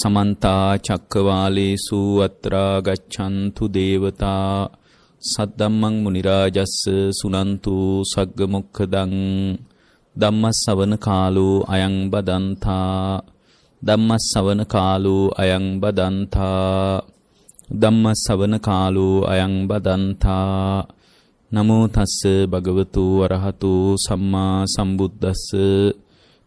සමන්තා චක්කවාලේසු අත්‍රා ගච්ඡන්තු දේවතා සද්දම්මං මුනි රාජස්ස සුනන්තු සග්ග මොක්ඛදං ධම්මස්සවන කාලෝ අයං බදන්තා ධම්මස්සවන කාලෝ අයං බදන්තා ධම්මස්සවන කාලෝ අයං බදන්තා නමෝ තස්ස භගවතු වරහතු සම්මා සම්බුද්දස්ස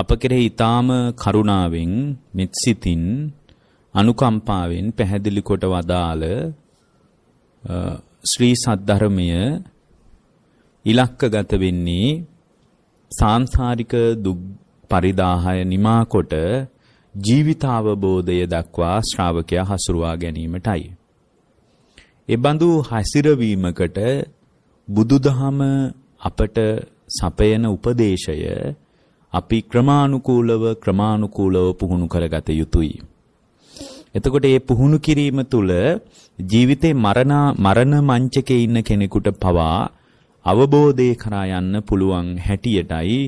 අප කෙරෙහි ඊ타ම කරුණාවෙන් මෙත්සිතින් අනුකම්පාවෙන් පැහැදිලි කොට වදාළ ශ්‍රී සද්ධර්මය ඉලක්කගත වෙන්නේ සාංශාරික දුක් පරිදාහය නිමා කොට ජීවිතාවබෝධය දක්වා ශ්‍රාවකයා හසුරුවා ගැනීමටයි. එබඳු හැසිරවීමකට බුදුදහම අපට සපයන උපදේශය අපි ක්‍රමානුකූලව ක්‍රමානුකූලව පුහුණු කරගත යුතුයි. එතකොට මේ පුහුණු කිරීම තුළ ජීවිතේ මරණ මරණ මංචකේ ඉන්න කෙනෙකුට පවා අවබෝධය කරා යන්න පුළුවන් හැටියටයි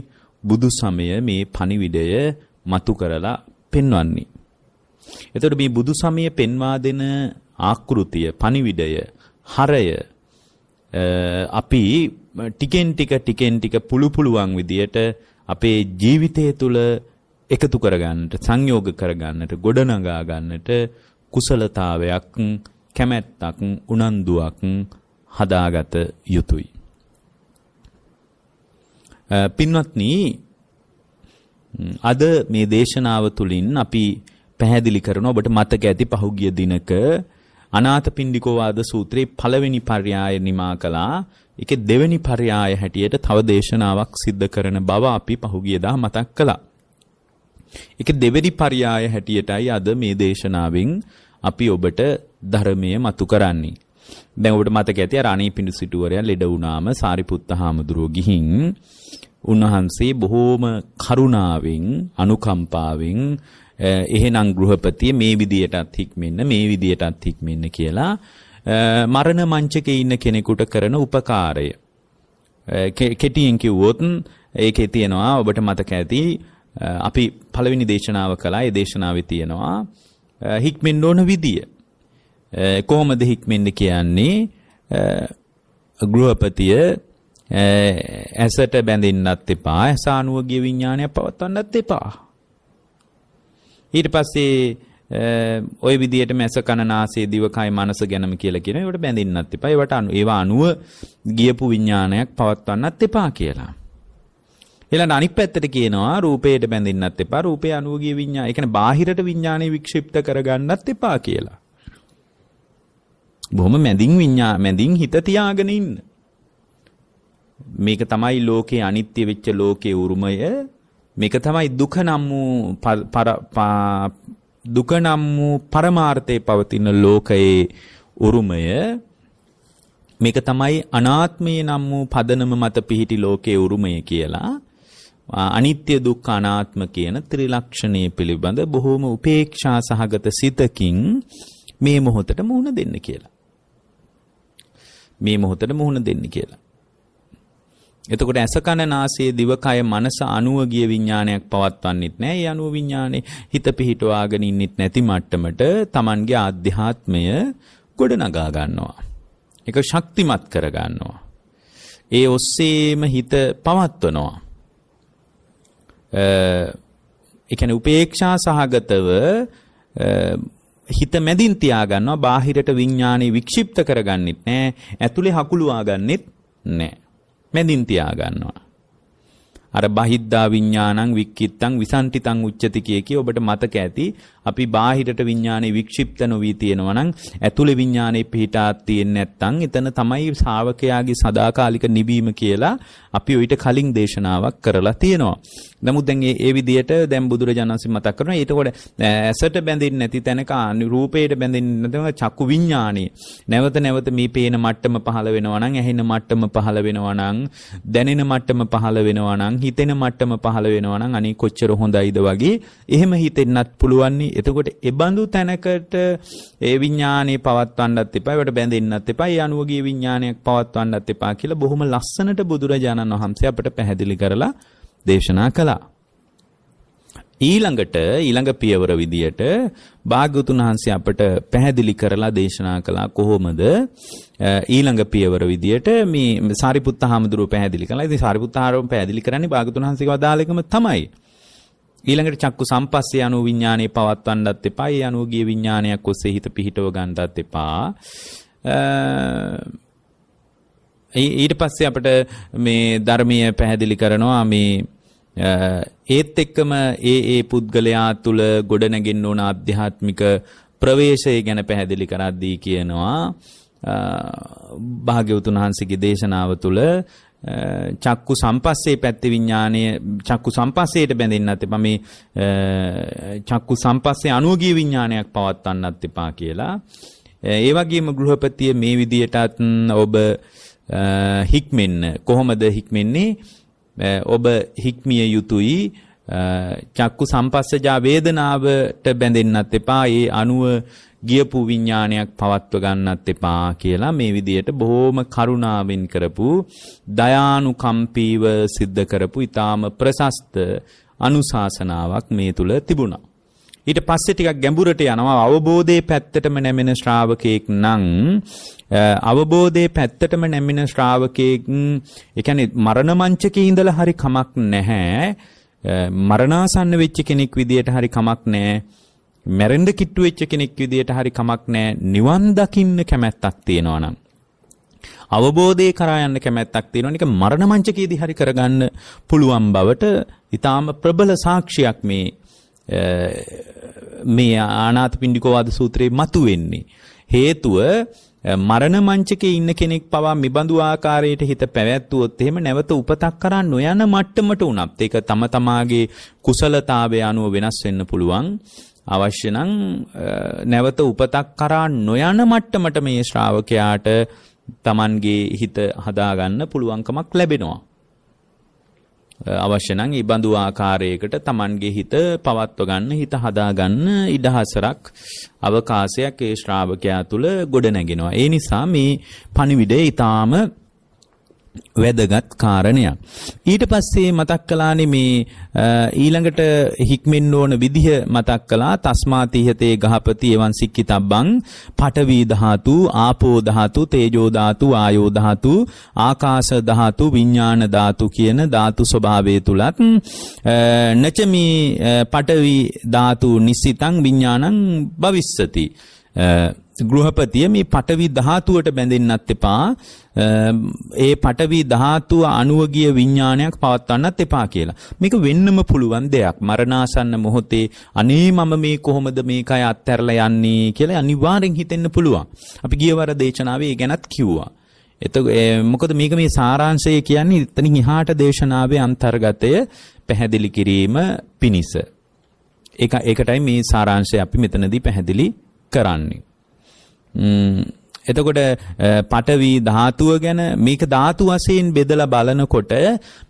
බුදු සමය මේ පණිවිඩය මතු කරලා පෙන්වන්නේ. එතකොට මේ බුදු සමය පෙන්වා දෙන ආකෘතිය, පණිවිඩය, හරය අපි ටිකෙන් ටික ටිකෙන් ටික පුළු පුළුවන් විදියට අපේ ජීවිතය තුළ එකතු කරගන්නට සංයෝග කරගන්නට ගොඩනගා ගන්නට කුසලතාවයක් කැමැත්තක් උනන්දුවක් හදාගත යුතුයි. පින්වත්නි අද මේ දේශනාව තුළින් අපි පැහැදිලි කරන ඔබට මතක ඇති පහුගිය දිනක අනාථපිණ්ඩිකෝවාද සූත්‍රයේ පළවෙනි පර්යාය නිමා කළා ඒකේ දෙවෙනි පරයය හැටියට තව දේශනාවක් සිද්ධ කරන බව අපි පහුගියදා මතක් කළා. ඒකේ දෙවෙනි පරයය හැටියටයි අද මේ දේශනාවෙන් අපි ඔබට ධර්මයේ මතු කරන්නේ. දැන් ඔබට මතක ඇති අර අනීපිඬු සිටුවරයා ලෙඩ වුණාම සාරිපුත්ත හාමුදුරුව ගිහින් උන්වහන්සේ බොහෝම කරුණාවෙන් අනුකම්පාවෙන් එහෙනම් ගෘහපතිය මේ විදියටත් හික්මෙන්න මේ විදියටත් හික්මෙන්න කියලා මරණ මංචකේ ඉන්න කෙනෙකුට කරන උපකාරය. කෙටියෙන් කිව්වොත් ඒකේ තියෙනවා ඔබට මතක ඇති අපි පළවෙනි දේශනාව කළා ඒ දේශනාවේ තියෙනවා හික්මෙන්න ඕන විදිය. කොහොමද හික්මෙන්න කියන්නේ? ගෘහපතිය ඇසට බැඳෙන්නත් එපා ඇසානුවගේ විඥානය පවත්වන්නත් එපා ඊට පස්සේ ඔය විදිහට මැස කනනාසේ දිවකයි මනස ගැනම කියලා කියන ඒවට බැඳින්නත් එපා. ඒවට අනු ඒවා අනුව ගියපු විඥානයක් පවත්වන්නත් එපා කියලා. ඊළඟ අනිත් පැත්තට කියනවා රූපයට බැඳින්නත් එපා. රූපේ අනුව ගිය විඥාන, ඒ කියන්නේ බාහිරට විඥානේ වික්ෂිප්ත කරගන්නත් එපා කියලා. බොහොම මැදින් විඥා මැදින් හිත තියාගෙන ඉන්න. මේක තමයි ලෝකේ අනිත්‍ය වෙච්ච ලෝකේ උරුමය. මේක තමයි දුක නම් වූ දුක නම් වූ පරමාර්ථයේ පවතින ලෝකයේ උරුමය මේක තමයි අනාත්මය නම් වූ පදනම මත පිහිටි ලෝකයේ උරුමය කියලා අනිත්‍ය දුක්ඛ අනාත්ම කියන ත්‍රිලක්ෂණයේ පිළිබඳ බොහෝම උපේක්ෂා සහගත සිතකින් මේ මොහොතට මුහුණ දෙන්න කියලා. මේ මොහොතට මුහුණ දෙන්න කියලා. එතකොට ඇස කන නාසය දිව කය මනස අනුව ගිය විඥානයක් පවත්වන්නෙත් නෑ. ඒ අනුව විඥානේ හිත පිහිටවාගෙන ඉන්නෙත් නැති මට්ටමට Tamanගේ ආධ්‍යාත්මය ගොඩනගා ගන්නවා. ඒක ශක්තිමත් කර ගන්නවා. ඒ ඔස්සේම හිත පවත්වනවා. ඒ කියන්නේ උපේක්ෂා සහගතව හිත මැදින් තියාගන්නවා බාහිරට විඥානේ වික්ෂිප්ත කරගන්නෙත් නෑ ඇතුලේ හකුලුවා ගන්නෙත් නෑ මැදින් තියා ගන්නවා. අර බහිද්දා විඥානං වික්කිත්තං විසන්තිතං උච්චති කිය කී ඔබට මතක ඇති අපි බාහිරට විඥානේ වික්ෂිප්ත නොවි තියෙනවා නම් ඇතුළේ විඥානේ පිහිටා තියෙන්නේ නැත්නම් එතන තමයි ශ්‍රාවකයාගේ සදාකාලික නිවීම කියලා අපි ඊට කලින් දේශනාවක් කරලා තියෙනවා. නමුත් දැන් ඒ විදිහට දැන් බුදුරජාණන් වහන්සේ මතක් කරනවා ඊටකොට ඇසට බැඳෙන්නේ නැති තැනක රූපයට බැඳෙන්නේ නැතම චක්කු විඥානය නැවත නැවත මේ පේන මට්ටම පහළ වෙනවා නම් ඇහෙන මට්ටම පහළ වෙනවා නම් දැනෙන මට්ටම පහළ වෙනවා නම් හිතෙන මට්ටම පහළ වෙනවා නම් අනේ කොච්චර හොඳයිද වගේ එහෙම හිතෙන්නත් පුළුවන්. එතකොට ඒබඳු තැනකට ඒ විඥානේ පවත්වන්නත් එපා. ඒවට බැඳෙන්නත් එපා. ඒ අනුවගේ විඥානයක් පවත්වන්නත් එපා කියලා බොහොම ලස්සනට බුදුරජාණන් වහන්සේ අපට පැහැදිලි කරලා දේශනා කළා. ඊළඟට ඊළඟ පියවර විදියට භාග්‍යතුන් වහන්සේ අපට පැහැදිලි කරලා දේශනා කළා කොහොමද ඊළඟ පියවර විදියට මේ සාරිපුත්ත හාමුදුරුව පැහැදිලි කළා. ඉතින් සාරිපුත්ත හාමුදුරුව පැහැදිලි කරන්නේ භාගතුන් වහන්සේ වදාළේකම තමයි. ඊළඟට චක්කු සම්පස්සේ අනු විඥානේ පවත්වන්නත් එපා. ඒ අනු ගිය විඥානයක් ඔස්සේ හිත පිහිටව ගන්නත් එපා. ඊට පස්සේ අපිට මේ ධර්මීය පැහැදිලි කරනවා මේ ඒත් එක්කම ඒ ඒ පුද්ගලයා තුල ගොඩනගෙන්න ඕන ආධ්‍යාත්මික ප්‍රවේශය ගැන පැහැදිලි කරද්දී කියනවා භාග්‍යවතුන් වහන්සේගේ දේශනාව තුළ චක්කු සම්පස්සේ පැත්ත විඥාණය චක්කු සම්පස්සේට බැඳෙන්නත් එපා මේ චක්කු සම්පස්සේ අනුගී විඥානයක් පවත්වන්නත් එපා කියලා. ඒ වගේම ගෘහපතිය මේ විදියටත් ඔබ හික්මෙන්න කොහොමද හික්මෙන්නේ ඔබ හික්මිය යුතුයි චක්කු සම්පස්සජා වේදනාවට බැඳෙන්නත් එපා ඒ අනුව ගියපු විඥානයක් පවත්ව ගන්නත් එපා කියලා මේ විදියට බොහොම කරුණාවෙන් කරපු දයානුකම්පීව සිද්ධ කරපු ඊටාම ප්‍රසස්ත අනුශාසනාවක් මේ තුල තිබුණා. ඊට පස්සේ ටිකක් ගැඹුරට යනවා අවබෝධයේ පැත්තටම නැමෙන ශ්‍රාවකෙක් නම් අවබෝධයේ පැත්තටම නැමෙන ශ්‍රාවකෙක් ඒ කියන්නේ මරණ මංචකේ ඉඳලා හරි කමක් නැහැ මරණාසන්න වෙච්ච කෙනෙක් විදියට හරි කමක් නැහැ මැරෙන්න කිට්ටු වෙච්ච කෙනෙක් විදියට හරි කමක් නැහැ නිවන් දකින්න කැමැත්තක් තියෙනවා නම් අවබෝධයේ කරා යන්න කැමැත්තක් තියෙනවා නික මරණ මංචකයේදී හරි කරගන්න පුළුවන් බවට ඊටාම ප්‍රබල සාක්ෂියක් මේ මේ ආනාථපිණ්ඩිකවාද සූත්‍රයේ මතුවෙන්නේ හේතුව මරණ මංචකේ ඉන්න කෙනෙක් පවා මිබඳු ආකාරයට හිත පැවැත්වුවොත් එහෙම නැවත උපතක් කරා නොයන මට්ටමට උනත් ඒක තම තමාගේ කුසලතාවය අනුව වෙනස් වෙන්න පුළුවන් අවශ්‍ය නම් නැවත උපතක් කරා නොයන මට්ටමට මේ ශ්‍රාවකයාට Tamanගේ හිත හදාගන්න පුළුවන්කමක් ලැබෙනවා. අවශ්‍ය නම් ඊබඳු ආකාරයකට Tamanගේ හිත පවත්ව ගන්න හිත හදා ගන්න ඉඩහසරක් අවකාශයක් ඒ ශ්‍රාවකයා තුල ගොඩ නැගෙනවා. ඒ නිසා මේ පණිවිඩය ඊටාම වැදගත් කාරණයක්. ඊට පස්සේ මතක් කළානේ මේ ඊළඟට හික්මෙන්න ඕන විදිහ මතක් කළා තස්මාතිහතේ ගහපති එවන් සික්කිතබ්බං පඨවි ධාතු, ආපෝ ධාතු, තේජෝ ධාතු, ආයෝ ධාතු, ආකාශ ධාතු, විඥාන ධාතු කියන ධාතු ස්වභාවය තුලත් නචමි පඨවි ධාතු නිසිතං විඥානං භවිස්සති ගෘහපතිය මේ පටවි ධාතුවට බැඳෙන්නත් එපා ඒ පටවි ධාතුව අනුව ගිය විඥානයක් පවත්වන්නත් එපා කියලා. මේක වෙන්නම පුළුවන් දෙයක්. මරණාසන්න මොහොතේ අනේ මම මේ කොහොමද මේකයි අත්හැරලා යන්නේ කියලා අනිවාර්යෙන් හිතෙන්න පුළුවන්. අපි ගියවර දේශනාවේ ගැනත් කිව්වා. එතකොට මොකද මේක මේ සාරාංශය කියන්නේ එතනින් එහාට දේශනාවේ අන්තර්ගතය පැහැදිලි කිරීම පිණිස. ඒක ඒකටයි මේ සාරාංශය අපි මෙතනදී පැහැදිලි කරන්නේ. එතකොට පටවි ධාතුව ගැන මේක ධාතු වශයෙන් බෙදලා බලනකොට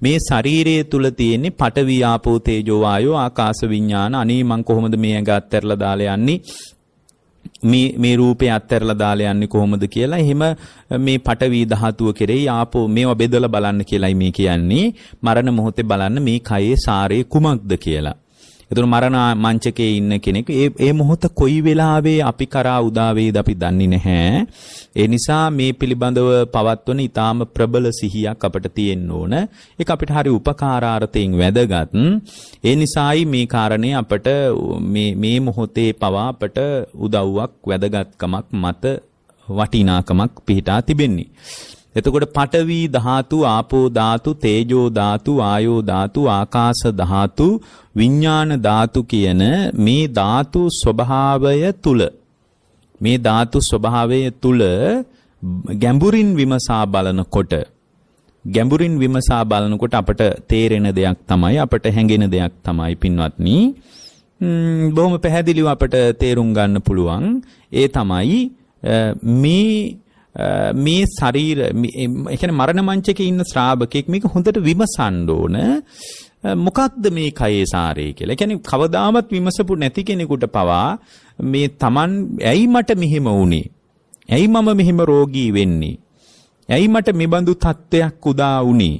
මේ ශරීරය තුල තියෙන පටවි ආපෝ තේජෝ වායෝ ආකාශ විඥාන අනේ මං කොහොමද මේ ඇඟ අත්හැරලා දාලා යන්නේ මේ මේ රූපේ අත්හැරලා දාලා යන්නේ කොහොමද කියලා එහෙම මේ පටවි ධාතුව කෙරෙහි ආපෝ මේවා බෙදලා බලන්න කියලයි මේ කියන්නේ මරණ මොහොතේ බලන්න මේ කයේ සාරය කුමක්ද කියලා එතකොට මරණ මංචකයේ ඉන්න කෙනෙක් ඒ ඒ මොහොත කොයි වෙලාවේ අපි කරා උදා වේද අපි දන්නේ නැහැ. ඒ නිසා මේ පිළිබඳව පවත්වන ඊටාම ප්‍රබල සිහියක් අපිට තියෙන්න ඕන. ඒක අපිට හරි උපකාරාර්ථයෙන් වැදගත්. ඒ නිසායි මේ කාරණේ අපිට මේ මේ මොහොතේ පවා අපට උදව්වක් වැදගත්කමක් මත වටිනාකමක් පිහිටා තිබෙන්නේ. එතකොට පඨවි ධාතු, ආපෝ ධාතු, තේජෝ ධාතු, ආයෝ ධාතු, ආකාශ ධාතු, විඥාන ධාතු කියන මේ ධාතු ස්වභාවය තුල මේ ධාතු ස්වභාවය තුල ගැඹුරින් විමසා බලනකොට ගැඹුරින් විමසා බලනකොට අපට තේරෙන දෙයක් තමයි අපට හැඟෙන දෙයක් තමයි පින්වත්නි බොහොම පැහැදිලිව අපට තේරුම් ගන්න පුළුවන් ඒ තමයි මේ මේ ශරීර ඒ කියන්නේ මරණ මංචකේ ඉන්න ශ්‍රාවකෙක් මේක හොඳට විමසන්න ඕන මොකක්ද මේ කයේ සාරය කියලා. ඒ කියන්නේ කවදාවත් විමසපු නැති කෙනෙකුට පවා මේ Taman ඇයි මට මෙහෙම වුනේ? ඇයි මම මෙහෙම රෝගී වෙන්නේ? ඇයි මට මෙබඳු තත්ත්වයක් උදා වුනේ?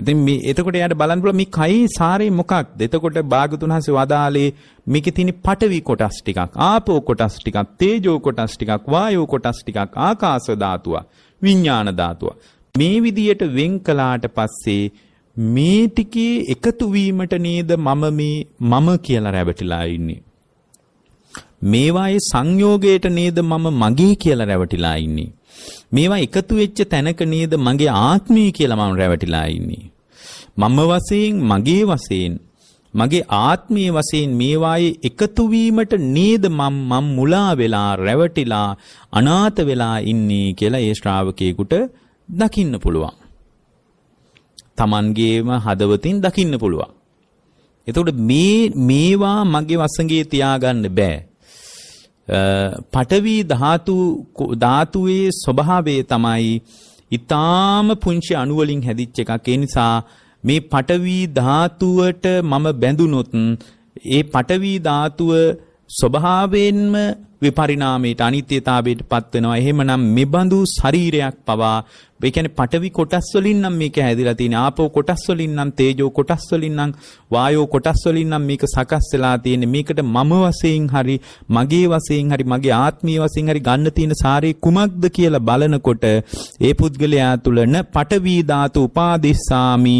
ඉතින් මේ එතකොට එයාට බලන්න පුළුවන් මේ කයේ සාරේ මොකක්ද? එතකොට භාගතුන් හසේ වදාලේ මේකේ තියෙන පටවි කොටස් ටිකක්, ආපෝ කොටස් ටිකක්, තේජෝ කොටස් ටිකක්, වායෝ කොටස් ටිකක්, ආකාශ ධාතුව, විඥාන ධාතුව. මේ විදියට වෙන් කළාට පස්සේ මේ ටිකේ එකතු වීමට නේද මම මේ මම කියලා රැවටිලා ඉන්නේ. මේවායේ සංයෝගයට නේද මම මගේ කියලා රැවටිලා ඉන්නේ. මේවා එකතු වෙච්ච තැනක නේද මගේ ආත්මය කියලා මම රැවටිලා ඉන්නේ. මම වශයෙන් මගේ වශයෙන් මගේ ආත්මයේ වශයෙන් මේවායේ එකතු වීමට නේද මම මම මුලා වෙලා රැවටිලා අනාථ වෙලා ඉන්නේ කියලා ඒ ශ්‍රාවකයෙකුට දකින්න පුළුවන්. Tamangeema හදවතින් දකින්න පුළුවන්. එතකොට මේ මේවා මගේ වසඟේ තියාගන්න බෑ. පටවී ධාතු ධාතුවේ ස්වභාවය තමයි ඊටාම පුංචි අණු වලින් හැදිච්ච එකක්. ඒ නිසා මේ පටවී ධාතුවට මම බැඳුනොත් ඒ පටවී ධාතුව ස්වභාවයෙන්ම විපරිණාමයට අනිත්‍යතාවයට පත්වෙනවා. එහෙමනම් මෙබඳු ශරීරයක් පවා ඒ කියන්නේ පටවි කොටස් වලින් නම් මේක හැදිලා තියෙන. ආපෝ කොටස් වලින් නම් තේජෝ කොටස් වලින් නම් වායෝ කොටස් වලින් නම් මේක සකස් වෙලා තියෙන. මේකට මම වශයෙන් හරි මගේ වශයෙන් හරි මගේ ආත්මීය වශයෙන් හරි ගන්න තියෙන සාරේ කුමක්ද කියලා බලනකොට ඒ පුද්ගලයා තුලන පටවි ධාතු උපාදිස්සාමි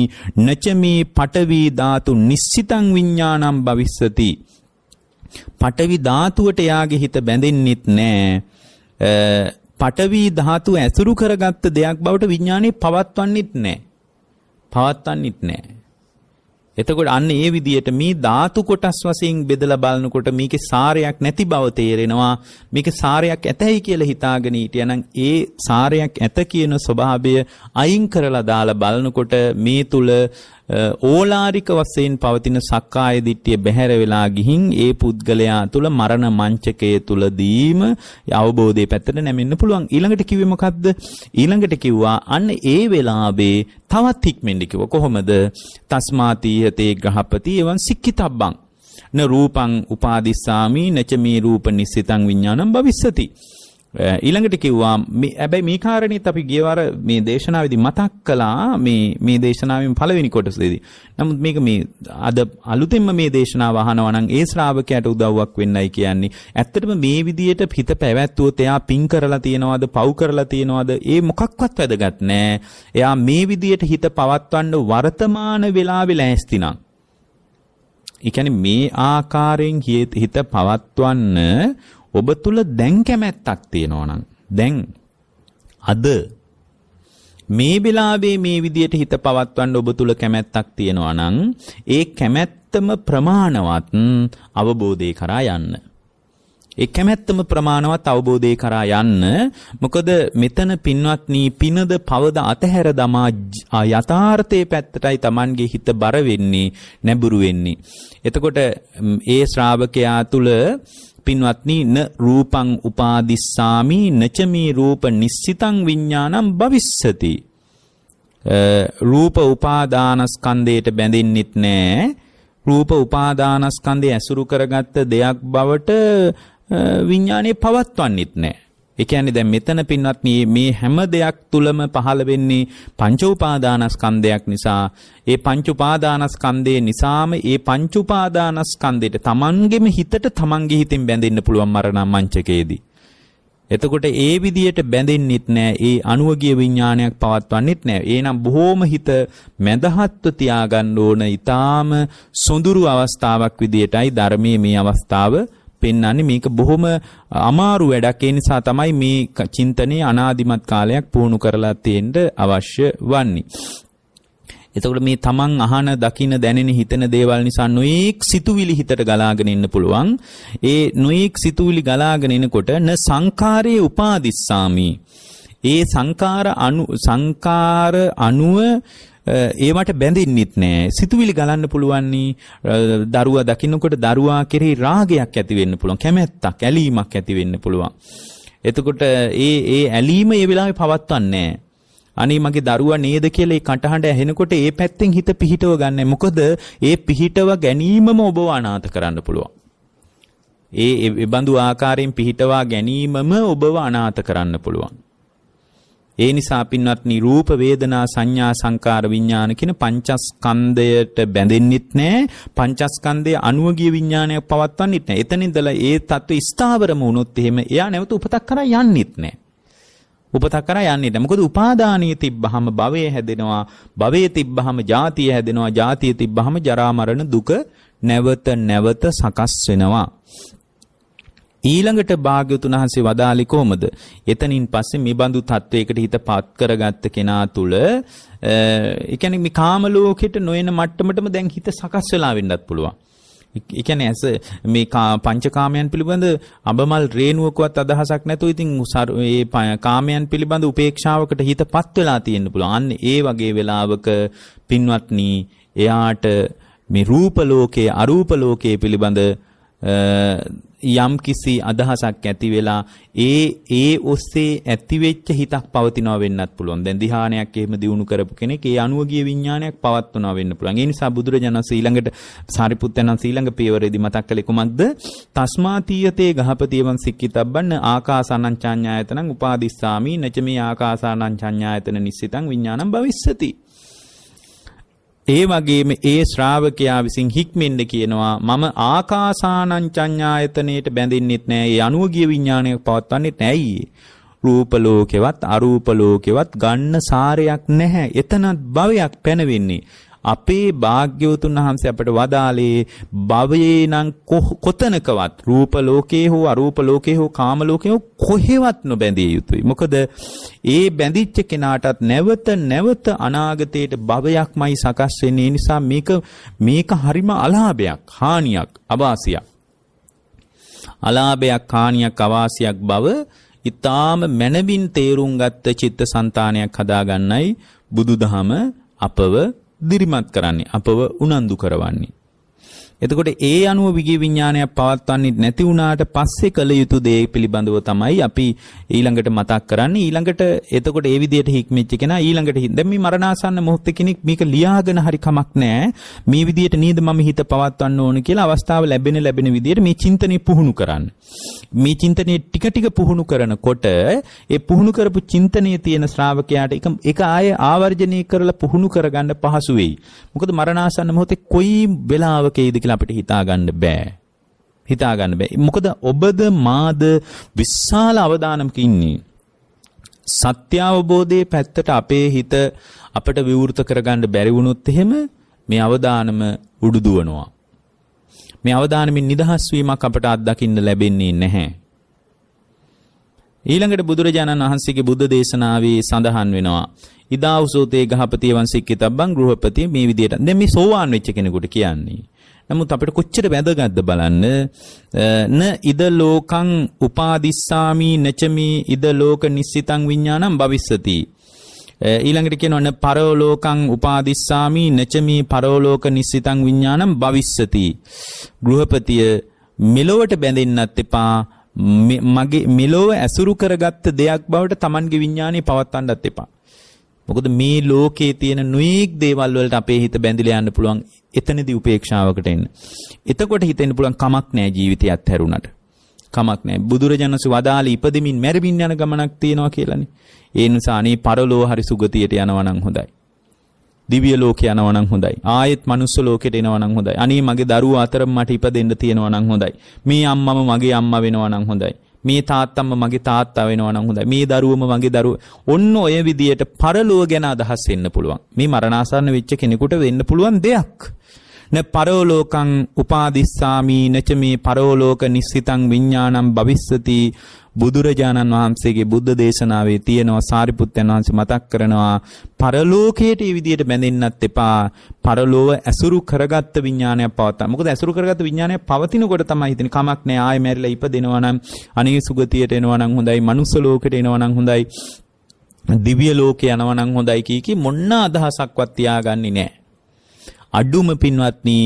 නචමේ පටවි ධාතු නිශ්චිතං විඥානං භවිස්සති පටවි ධාතුවට එයාගේ හිත බැඳෙන්නෙත් නැහැ. පටවි ධාතුව ඇසුරු කරගත්ත දෙයක් බවට විඥානේ පවත්වන්නෙත් නැහැ. පවත්වන්නෙත් නැහැ. එතකොට අන්න ඒ විදිහට මේ ධාතු කොටස් වශයෙන් බෙදලා බලනකොට මේකේ සාරයක් නැති බව තේරෙනවා මේකේ සාරයක් ඇතයි කියලා හිතාගෙන හිටියනම් ඒ සාරයක් ඇත කියන ස්වභාවය අයින් කරලා දාලා බලනකොට මේ තුල ඕලාරික වශයෙන් පවතින සක්කාය දිට්ඨිය බැහැර වෙලා ගිහින් ඒ පුද්ගලයා තුල මරණ මංචකයේ තුලදීම අවබෝධයේ පැත්තට නැමෙන්න පුළුවන් ඊළඟට කිව්වේ මොකද්ද ඊළඟට කිව්වා අන්න ඒ වෙලාවේ තවත් හික්මෙන්න කිව්ව කොහොමද තස්මාතීයතේ ග්‍රහපති එවන් සික්කිතබ්බං න රූපං උපාදිස්සාමි නච මේ රූප නිස්සිතං විඥානං භවිස්සති ඊළඟට කිව්වා මේ හැබැයි මේ කාරණේත් අපි ගිය වාර මේ දේශනාවේදී මතක් කළා මේ මේ දේශනාවෙන් පළවෙනි කොටසේදී. නමුත් මේක මේ අද අලුතෙන්ම මේ දේශනාව අහනවා නම් ඒ ශ්‍රාවකයාට උදව්වක් වෙන්නයි කියන්නේ. ඇත්තටම මේ විදියට හිත පැවැත්වුවොත් එයා පිං කරලා තියනවාද, පව් කරලා තියනවාද, ඒ මොකක්වත් වැදගත් නෑ. එයා මේ විදියට හිත පවත්වන්න වර්තමාන වෙලාවේ ලෑස්ති නම්. ඒ කියන්නේ මේ ආකාරයෙන් හිත පවත්වන්න ඔබ තුල දැන් කැමැත්තක් තියෙනවා දැන් අද මේ වෙලාවේ මේ විදියට හිත පවත්වන්න ඔබ තුල කැමැත්තක් තියෙනවා නම් ඒ කැමැත්තම ප්‍රමාණවත් අවබෝධය කරා යන්න. ඒ කැමැත්තම ප්‍රමාණවත් අවබෝධය කරා යන්න මොකද මෙතන පින්වත්නි පිනද පවද අතහැර දමා යථාර්ථයේ පැත්තටයි Tamanගේ හිත බර වෙන්නේ නැඹුරු වෙන්නේ එතකොට ඒ ශ්‍රාවකයා තුල පින්වත්නි න රූපං උපාදිස්සාමි නච මේ රූප නිස්සිතං විඥානං භවිස්සති රූප උපාදානස්කන්ධයට බැඳෙන්නෙත් නෑ රූප උපාදානස්කන්ධය ඇසුරු කරගත්ත දෙයක් බවට විඥානේ පවත්වන්නෙත් නෑ ඒ කියන්නේ දැන් මෙතන පින්වත්නි මේ හැම දෙයක් තුලම පහළ වෙන්නේ පංච උපාදානස්කන්ධයක් නිසා ඒ පංච උපාදානස්කන්ධය නිසාම ඒ පංච උපාදානස්කන්ධයට Tamanගෙම හිතට Tamanගේ හිතෙන් බැඳෙන්න පුළුවන් මරණ මංචකයේදී එතකොට ඒ විදියට බැඳෙන්නෙත් නෑ ඒ අනුවගිය විඥානයක් පවත්වන්නෙත් නෑ ඒනම් බොහෝම හිත මැදහත්ව තියාගන්න ඕන ඊටාම සොඳුරු අවස්ථාවක් විදියටයි ධර්මයේ මේ අවස්ථාව පෙන්වන්නේ මේක බොහොම අමාරු වැඩක් ඒ නිසා තමයි මේ චින්තනයේ අනාදිමත් කාලයක් පුහුණු කරලා තියෙන්න අවශ්‍ය වන්නේ. එතකොට මේ තමන් අහන දකින දැනෙන හිතන දේවල් නිසා නොඑක් සිතුවිලි හිතට ගලාගෙන ඉන්න පුළුවන්. ඒ නොඑක් සිතුවිලි ගලාගෙන එනකොට න සංඛාරයේ උපාදිස්සාමි. ඒ සංඛාර අනු සංඛාර අනුව ඒවට බැඳින්නෙත් නෑ. සිතුවිලි ගලන්න පුළුවන් දරුවා දකින්නකොට දරුවා කෙරෙහි රාගයක් ඇති වෙන්න පුළුවන්. කැමැත්තක්, ඇලීමක් ඇති වෙන්න පුළුවන්. එතකොට ඒ ඒ ඇලීම ඒ වෙලාවේ පවත්වන්නේ නෑ. අනේ මගේ දරුවා නේද කියලා ඒ කටහඬ ඇහෙනකොට ඒ පැත්තෙන් හිත පිහිටව ගන්නෑ. මොකද ඒ පිහිටව ගැනීමම ඔබව අනාථ කරන්න පුළුවන්. ඒ ඒ බඳු ආකාරයෙන් පිහිටවා ගැනීමම ඔබව අනාථ කරන්න පුළුවන්. ඒ නිසා පින්වත්නි රූප වේදනා සංඥා සංකාර විඥාන කියන පංචස්කන්ධයට බැඳෙන්නෙත් නැහැ පංචස්කන්ධයේ අනුව ගිය විඥානයක් පවත්වන්නෙත් නැහැ එතන ඉඳලා ඒ தত্ত্ব ස්ථාවරම වුණොත් එහෙම එයා නැවත උපතක් කරා යන්නෙත් නැහැ උපතක් කරා යන්නේ නැහැ. මොකද උපාදානීය තිබ්බහම භවය හැදෙනවා. භවය තිබ්බහම ජාතිය හැදෙනවා. ජාතිය තිබ්බහම ජරා මරණ දුක නැවත නැවත සකස් වෙනවා. ඊළඟට භාග්‍යවතුන් වහන්සේ වදාළි කොහොමද? එතනින් පස්සේ මේ බඳු තත්වයකට හිතපත් කරගත්ත කෙනා තුල ඒ කියන්නේ මේ කාම ලෝකෙට නොයන මට්ටමටම දැන් හිත සකස් වෙලා වෙන්නත් පුළුවන්. ඒ කියන්නේ ඇස මේ පංචකාමයන් පිළිබඳ අබමල් රේණුවකවත් අදහසක් නැතුව ඉතින් ඒ කාමයන් පිළිබඳ උපේක්ෂාවකට හිතපත් වෙලා තියෙන්න පුළුවන්. අන්න ඒ වගේ වෙලාවක පින්වත්නි එයාට මේ රූප ලෝකයේ අරූප ලෝකයේ පිළිබඳ යම් කිසි අදහසක් ඇති වෙලා ඒ ඒ ඔස්සේ ඇතිවෙච්ච හිතක් පවතිනවා වෙන්නත් පුළුවන්. දැන් ධ්‍යානයක් එහෙම දිනු කරපු කෙනෙක් ඒ අනුව ගිය විඥානයක් පවත්වනවා වෙන්න පුළුවන්. ඒ නිසා බුදුරජාණන් ඊළඟට සාරිපුත්තයන් ඊළඟ පියවරේදී මතක් කළේ කුමක්ද? තස්මාතීයතේ ගහපතියවන් සික්කිතබ්බන්න ආකාසානං චාඤ්ඤායතනං උපාදිස්සාමි නච මේ ආකාසානං චාඤ්ඤායතන නිස්සිතං විඥානං භවිස්සති. ඒ වගේම ඒ ශ්‍රාවකයා විසින් හික්මෙන්න කියනවා මම ආකාසානංචඤ්ඤායතනෙට බැඳෙන්නෙත් නෑ ඒ අනුව ගිය විඥානයක් පවත්වන්නෙත් නෑයි රූප ලෝකෙවත් අරූප ලෝකෙවත් ගන්න සාරයක් නැහැ එතනත් භවයක් පැනවෙන්නේ අපේ භාග්‍යවතුන් වහන්සේ අපට වදාලේ භවයේ නම් කොතනකවත් රූප ලෝකේ හෝ අරූප ලෝකේ හෝ කාම ලෝකේ හෝ කොහෙවත් නොබැඳිය යුතුයි. මොකද ඒ බැඳිච්ච කෙනාටත් නැවත නැවත අනාගතයේට භවයක්මයි සකස් වෙන්නේ. නිසා මේක මේක හරිම අලාභයක්, හානියක්, අවාසියක්. අලාභයක්, හානියක්, අවාසියක් බව ඊටාම මනවින් තේරුම් ගත්ත චිත්තසංතානයක් හදාගන්නයි බුදුදහම අපව දිරිමත් කරන්නේ අපව උනන්දු කරවන්නේ. එතකොට ඒ අනුව විගේ විඥානයක් පවත්වන්නේ නැති වුණාට පස්සේ කළ යුතු දේ පිළිබඳව තමයි අපි ඊළඟට මතක් කරන්නේ ඊළඟට එතකොට ඒ විදිහට හික්මෙච්ච කෙනා ඊළඟට දැන් මේ මරණාසන්න මොහොතේ කෙනෙක් මේක ලියාගෙන හරි කමක් නැහැ මේ විදිහට නේද මම හිත පවත්වන්න ඕන කියලා අවස්ථාව ලැබෙන ලැබෙන විදිහට මේ චින්තනෙ පුහුණු කරන්න මේ චින්තනෙ ටික ටික පුහුණු කරනකොට ඒ පුහුණු කරපු චින්තනයේ තියෙන ශ්‍රාවකයාට එක එක ආය ආවර්ජනය කරලා පුහුණු කරගන්න පහසු වෙයි මොකද මරණාසන්න මොහොතේ කොයි වෙලාවකෙයිද කියලා කියලා අපිට හිතා ගන්න බෑ. හිතා ගන්න බෑ. මොකද ඔබද මාද විශාල අවදානමක ඉන්නේ. සත්‍ය අවබෝධයේ පැත්තට අපේ හිත අපිට විවෘත කරගන්න බැරි වුණොත් එහෙම මේ අවදානම උඩුදුවනවා. මේ අවදානමින් නිදහස් වීමක් අපට අත්දකින්න ලැබෙන්නේ නැහැ. ඊළඟට බුදුරජාණන් වහන්සේගේ බුද්ධ දේශනාවේ සඳහන් වෙනවා. ඉදා උසෝතේ ගහපතිය වංශික්කිතබ්බන් ගෘහපති මේ විදියට. දැන් මේ සෝවාන් වෙච්ච කෙනෙකුට කියන්නේ. නමුත් අපිට කොච්චර වැදගත්ද බලන්න න ඉද ලෝකං උපාදිස්සාමි නචමි ඉද ලෝක නිස්සිතං විඥානං භවිස්සති ඊළඟට කියනවන පරෝලෝකං උපාදිස්සාමි නචමි පරෝලෝක නිස්සිතං විඥානං භවිස්සති ගෘහපතිය මෙලොවට බැඳෙන්නත් එපා මගේ මෙලොව ඇසුරු කරගත්ත දෙයක් බවට Tamange විඥානේ පවත්වන්නත් එපා මොකද මේ ලෝකයේ තියෙන නුයික් දේවල් වලට අපේ හිත බැඳිලා යන්න පුළුවන් එතනදී උපේක්ෂාවකට එන්න. එතකොට හිතෙන්න පුළුවන් කමක් නැහැ ජීවිතය අත්හැරුණාට. කමක් නැහැ. බුදුරජාණන්සේ වදාළ ඉපදෙමින් මැරෙමින් යන ගමනක් තියෙනවා කියලානේ. ඒ නිසා අනේ පරලෝ හරි සුගතියට යනවා නම් හොඳයි. දිව්‍ය ලෝකේ යනවා නම් හොඳයි. ආයෙත් මනුස්ස ලෝකෙට එනවා නම් හොඳයි. අනේ මගේ දරුවා අතර මට ඉපදෙන්න තියෙනවා නම් හොඳයි. මේ අම්මම මගේ අම්මා වෙනවා නම් හොඳයි. මේ තාත්තම්ම මගේ තාත්තා වෙනවා නම් හොඳයි. මේ දරුවම මගේ දරුව. ඔන්න ඔය විදියට පරලෝක ගැන අදහස් වෙන්න පුළුවන්. මේ මරණාසන්න වෙච්ච කෙනෙකුට වෙන්න පුළුවන් දෙයක්. න පරෝලෝකං උපාදිස්සාමි නච මේ පරෝලෝක නිස්සිතං විඥානං භවිස්සති බුදුරජාණන් වහන්සේගේ බුද්ධ දේශනාවේ තියෙනවා සාරිපුත්තයන් වහන්සේ මතක් කරනවා පරලෝකයට මේ විදිහට බැඳෙන්නත් එපා පරලෝව ඇසුරු කරගත්ත විඥානයක් පවත්තා. මොකද ඇසුරු කරගත්ත විඥානය පවතිනකොට තමයි හිතෙන කමක් නෑ ආයෙ මැරිලා ඉපදෙනවා නම් අනේ සුගතියට එනවා නම් හොඳයි මනුස්ස ලෝකෙට එනවා නම් හොඳයි දිව්‍ය ලෝකේ යනවා නම් හොඳයි කී කී මොන්න අදහසක්වත් තියාගන්නේ නෑ. අඩුම පින්වත්නි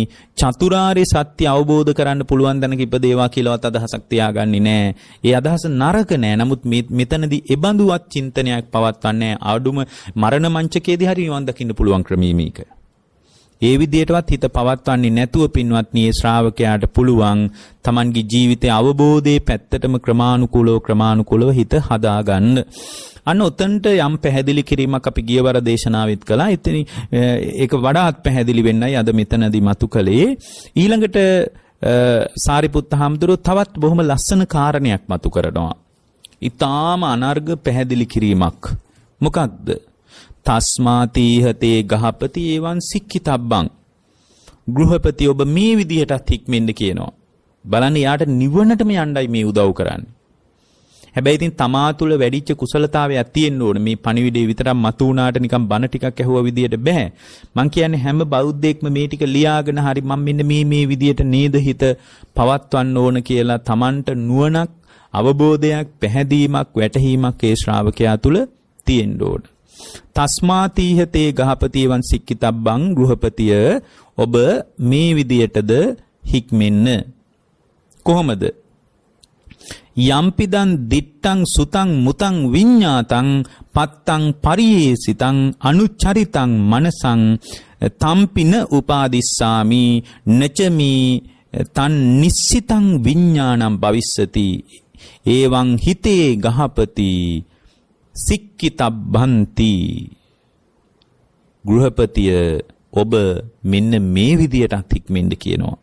චතුරාර්ය සත්‍ය අවබෝධ කරන්න පුළුවන් දැනක ඉපදේවා කියලාවත් අදහසක් තියාගන්නේ නැහැ. ඒ අදහස නරක නෑ. නමුත් මෙතනදී එබඳුවත් චින්තනයක් පවත්වන්නේ අඩුම මරණ මංචකයේදී හරි නිවන් දකින්න පුළුවන් ක්‍රමීමේක. ඒ විදිහටවත් හිත පවත්වන්නේ නැතුව පින්වත්නි ශ්‍රාවකයාට පුළුවන් Tamanගේ ජීවිතයේ අවබෝධයේ පැත්තටම ක්‍රමානුකූලව ක්‍රමානුකූලව හිත හදාගන්න. අන්න උතන්ට යම් පැහැදිලි කිරීමක් අපි ගියවර දේශනාවෙත් කළා. ඉතින් ඒක වඩාත් පැහැදිලි වෙන්නයි අද මෙතනදී මතු කළේ. ඊළඟට සාරිපුත්ත හාමුදුරුවෝ තවත් බොහොම ලස්සන කාරණයක් මතු කරනවා. ඊ타ම අනර්ග පැහැදිලි කිරීමක්. මොකක්ද? තස්මාතීහතේ ගහපති ඒවන් සික්කිතබ්බං. ගෘහපති ඔබ මේ විදිහටත් හික්මෙන්ඩ කියනවා. බලන්න යාට නිවනටම යණ්ඩයි මේ උදව් කරන්න. හැබැයි ඉතින් තමා තුළ වැඩිච්ච කුසලතාවයක් තියෙන්න ඕන. මේ පණිවිඩේ විතරක් මතු වුණාට නිකන් බන ටිකක් ඇහුවා විදියට බෑ. මං කියන්නේ හැම බෞද්ධයෙක්ම මේ ටික ලියාගෙන හරි මම මෙන්න මේ මේ විදියට නේද හිත පවත්වන්න ඕන කියලා Tamanට නුවණක් අවබෝධයක් පැහැදීමක් වැටහීමක් ඒ ශ්‍රාවකයා තුළ තියෙන්න ඕන. තස්මාතීහතේ ගහපතියවන් සික්කිතබ්බං ගෘහපතිය ඔබ මේ විදියටද හික්මෙන්න. කොහොමද? යම්පිදන් දිට්ටං සුතං මුතං විඤ්ඤාතං පත්තං පරියේසිතං අනුචරිතං මනසං තම්පින උපාදිස්සාමි නචමි තන් නිස්සිතං විඤ්ඤාණං භවිස්සති එවං හිතේ ගහපති සික්කිතබ්බන්ති ගෘහපතිය ඔබ මෙන්න මේ විදියටත් හික්මෙන්න කියනවා.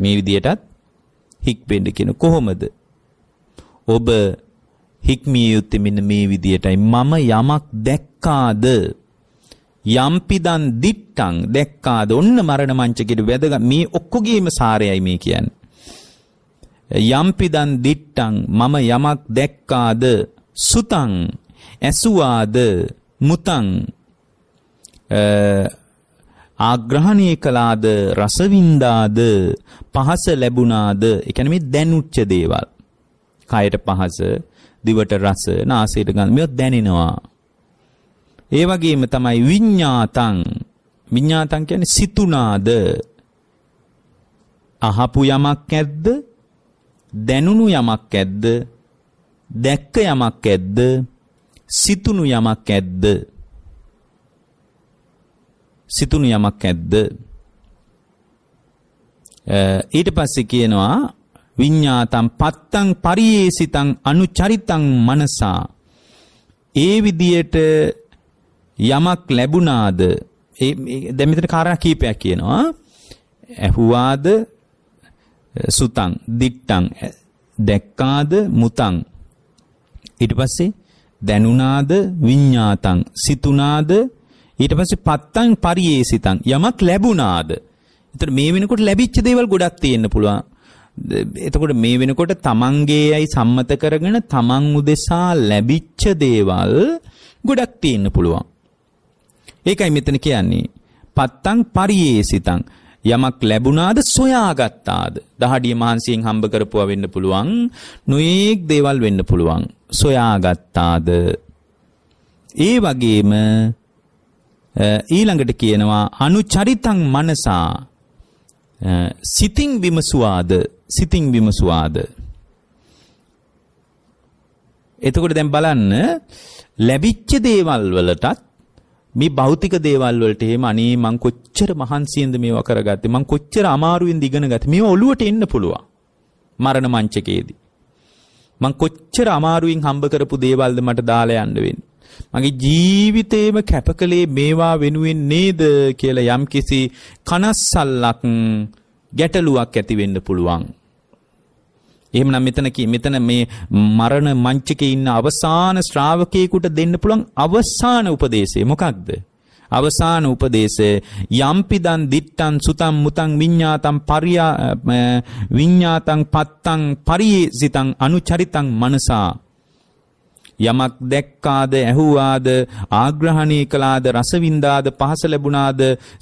මේ විදියටත් හික්මෙන්න කියන කොහොමද? ඔබ හික්මිය යුත්තේ මෙන්න මේ විදියටයි. මම යමක් දැක්කාද? යම්පිදන් දිට්ටං දැක්කාද? ඔන්න මරණ මංචකේට වැදගත් මේ ඔක්කොගේම සාරයයි මේ කියන්නේ. යම්පිදන් දිට්ටං මම යමක් දැක්කාද? සුතං ඇසුවාද මුතං ආග්‍රහණය කළාද රසවින්දාද පහස ලැබුණාද ඒ කියන්නේ මේ දැනුච්ච දේවල් කයට පහස දිවට රස නාසයට ගඳ මේවා දැනෙනවා ඒ වගේම තමයි විඤ්ඤාතං විඤ්ඤාතං කියන්නේ සිතුණාද අහපු යමක් ඇද්ද දැනුණු යමක් ඇද්ද දැක්ක යමක් ඇද්ද? සිතුණු යමක් ඇද්ද? සිතුණු යමක් ඇද්ද? ඊට පස්සේ කියනවා විඤ්ඤාතම් පත්තං පරියේසිතං අනුචරිතං මනසා ඒ විදියට යමක් ලැබුණාද ඒ දැන් මෙතන කාරණා කීපයක් කියනවා ඇහුවාද සුතං දිට්ටං දැක්කාද මුතං ඊට පස්සේ දැනුණාද විඤ්ඤාතං සිතුණාද ඊට පස්සේ පත්තං පරියේසිතං යමක් ලැබුණාද එතකොට මේ වෙනකොට ලැබිච්ච දේවල් ගොඩක් තියෙන්න පුළුවන් එතකොට මේ වෙනකොට තමන්ගේයි සම්මත කරගෙන තමන් උදෙසා ලැබිච්ච දේවල් ගොඩක් තියෙන්න පුළුවන් ඒකයි මෙතන කියන්නේ පත්තං පරියේසිතං යමක් ලැබුණාද සොයාගත්තාද? දහඩිය මහන්සියෙන් හම්බ කරපුවා වෙන්න පුළුවන්. නොයේක් දේවල් වෙන්න පුළුවන්. සොයාගත්තාද? ඒ වගේම ඊළඟට කියනවා අනුචරිතං මනසා සිතින් විමසුවාද සිතින් විමසුවාද එතකොට දැන් බලන්න ලැබිච්ච දේවල් වලටත් මේ භෞතික දේවල් වලට එහෙම අනේ මං කොච්චර මහන්සියෙන්ද මේවා කරගත්තේ මං කොච්චර අමාරුවෙන්ද ඉගෙන ගත්තේ මේවා ඔළුවට එන්න පුළුවන් මරණ මංචකයේදී මං කොච්චර අමාරුවෙන් හම්බ කරපු දේවල්ද මට දාලා යන්න වෙන්නේ මගේ ජීවිතේම කැපකලේ මේවා වෙනුවෙන් නේද කියලා යම්කිසි කනස්සල්ලක් ගැටලුවක් ඇති වෙන්න පුළුවන් එහෙමනම් මෙතන මෙතන මේ මරණ මංචකේ ඉන්න අවසාන ශ්‍රාවකයෙකුට දෙන්න පුළුවන් අවසාන උපදේශය මොකක්ද? අවසාන උපදේශය යම්පිදන් දිත්තං සුතං මුතං විඤ්ඤාතං පරියා විඤ්ඤාතං පත්තං පරියේසිතං අනුචරිතං මනසා යමක් දැක්කාද ඇහුවාද ආග්‍රහණය කළාද රසවින්දාද පහස ලැබුණාද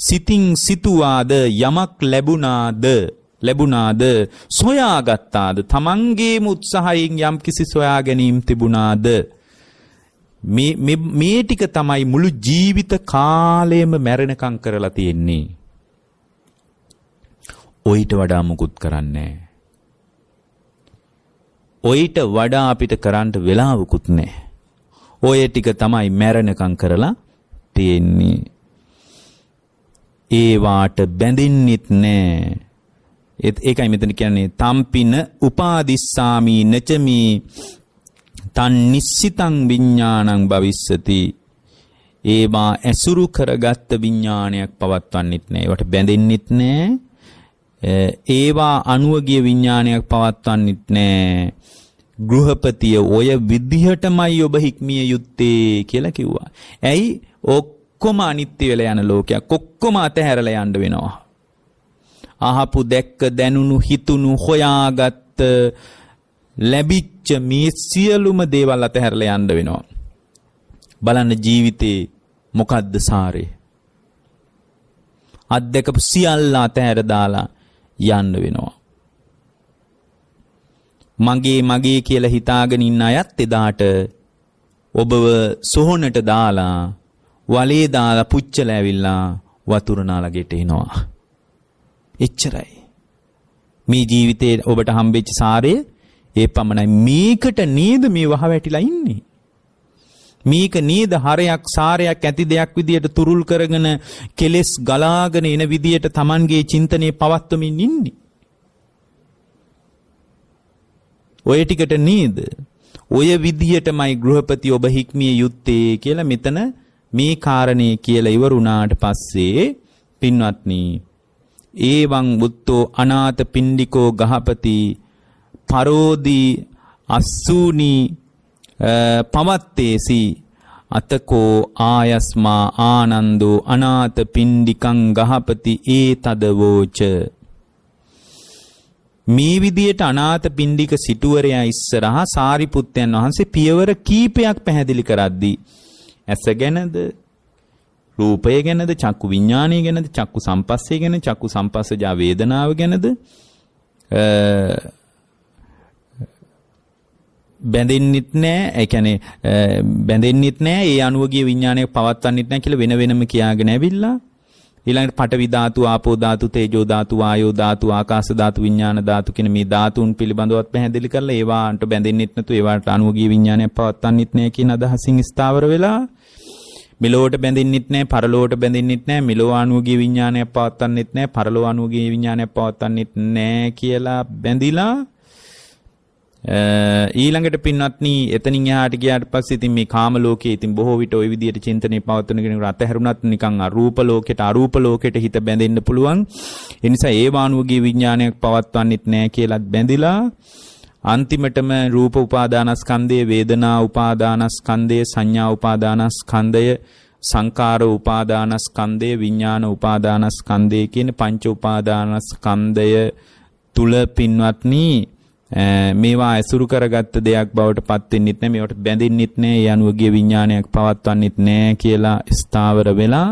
සිතින් සිතුවාද යමක් ලැබුණාද ලැබුණාද සොයාගත්තාද තමන්ගේම උත්සාහයෙන් යම්කිසි සොයා ගැනීම් තිබුණාද මේ මේ ටික තමයි මුළු ජීවිත කාලයම මැරෙනකම් කරලා තියෙන්නේ ඔයිට වඩා මුකුත් කරන්නේ ඔයිට වඩා අපිට කරන්න වෙලාවකුත් නැහැ. ඔය ටික තමයි මැරෙනකම් කරලා තියෙන්නේ. ඒ වාට බැඳින්නෙත් නැහැ. ඒකයි මෙතන කියන්නේ තම්පින උපාදිස්සාමි නචමි තන් නිස්සිතං විඥානං භවිස්සති ඒවා ඇසුරු කරගත් විඥානයක් පවත්වන්නෙත් නෑ ඒවට බැඳෙන්නෙත් නෑ ඒවා අනුවගිය විඥානයක් පවත්වන්නෙත් නෑ ගෘහපතිය ඔය විදිහටමයි ඔබ හික්මිය යුත්තේ කියලා කිව්වා. ඇයි ඔක්කොම අනිත්‍ය වෙලා යන ලෝකයක් ඔක්කොම අතහැරලා යන්න වෙනවා. අහපු දැක්ක දැනුණු හිතුණු හොයාගත් ලැබිච්ච මේ සියලුම දේවල් අතහැරලා යන්න වෙනවා. බලන්න ජීවිතේ මොකද්ද සාරේ? අත්දකපු සියල්ල අතහැර දාලා යන්න වෙනවා. මගේ මගේ කියලා හිතාගෙන ඉන්න අයත් එදාට ඔබව සොහොනට දාලා වලේ දාලා පුච්චලා ඇවිල්ලා වතුර නාලා ගෙට එනවා. එච්චරයි. මේ ජීවිතේ ඔබට හම්බෙච්ච සාරය ඒ පමණයි. මේකට නේද මේ වහ වැටිලා ඉන්නේ. මේක නේද හරයක් සාරයක් ඇති දෙයක් විදියට තුරුල් කරගෙන කෙලෙස් ගලාගෙන එන විදියට Tamanගේ චින්තනයේ පවත්වමින් ඉන්නේ. ඔය ටිකට නේද? ඔය විදියටමයි ගෘහපති ඔබ හික්මිය යුත්තේ කියලා මෙතන මේ කාරණේ කියලා ඉවරුණාට පස්සේ පින්වත්නි ඒවං බුත්තෝ අනාත පින්ඩිකෝ ගහපති පරෝදී අස්සූනී පවත්තේසි අතකෝ ආයස්මා ආනන්දෝ අනාත පින්ඩිකං ගහපති ඒ තදවෝච මේ විදියට අනාත පින්ඩික සිටුවරයා ඉස්සරහා සාරිපුත්තයන් වහන්සේ පියවර කීපයක් පැහැදිලි කරද්දී ඇස ගැනද රූපය ගැනද චක්කු විඥානය ගැනද චක්කු සම්පස්සේ ගැන චක්කු සම්පස්සජා වේදනාව ගැනද බැඳෙන්නෙත් නෑ ඒ කියන්නේ බැඳෙන්නෙත් නෑ ඒ අනුවගේ විඥානය පවත්වන්නෙත් නෑ කියලා වෙන වෙනම කියාගෙන ඇවිල්ලා ඊළඟට පඨවි ධාතු ආපෝ ධාතු තේජෝ ධාතු වායෝ ධාතු ආකාශ ධාතු විඥාන ධාතු කියන මේ ධාතුන් පිළිබඳවත් පැහැදිලි කරලා ඒවාට බැඳෙන්නෙත් නැතු ඒවාට අනුවගේ විඥානය පවත්වන්නෙත් නෑ කියන අදහසින් ස්ථාවර වෙලා මෙලොවට බැඳෙන්නෙත් නැහැ, පරලොවට බැඳෙන්නෙත් නැහැ, මෙලොව ආනුවගේ විඥානයක් පවත්වන්නෙත් නැහැ, පරලොව ආනුවගේ විඥානයක් පවත්වන්නෙත් නැහැ කියලා බැඳිලා ඊළඟට පින්වත්නි එතනින් එහාට ගියාට පස්සේ ඉතින් මේ කාම ලෝකයේ ඉතින් බොහෝ විට ওই විදිහට චින්තනය පවත්වන කෙනෙකුට අතහැරුණත් නිකන් අරූප ලෝකයට අරූප ලෝකයට හිත බැඳෙන්න පුළුවන්. ඒ නිසා ඒ වානුවගේ විඥානයක් පවත්වන්නෙත් නැහැ කියලාත් බැඳිලා අන්තිමටම රූප උපාදානස්කන්ධය වේදනා උපාදානස්කන්ධය සංඥා උපාදානස්කන්ධය සංකාර උපාදානස්කන්ධය විඥාන උපාදානස්කන්ධය කියන පංච උපාදානස්කන්ධය තුල පින්වත්නි මේවා ඇසුරු කරගත්ත දෙයක් බවට පත් වෙන්නෙත් නැහැ මේවට බැඳෙන්නෙත් නැහැ ඒ අනුව ගිය විඥානයක් පවත්වන්නෙත් නැහැ කියලා ස්ථාවර වෙලා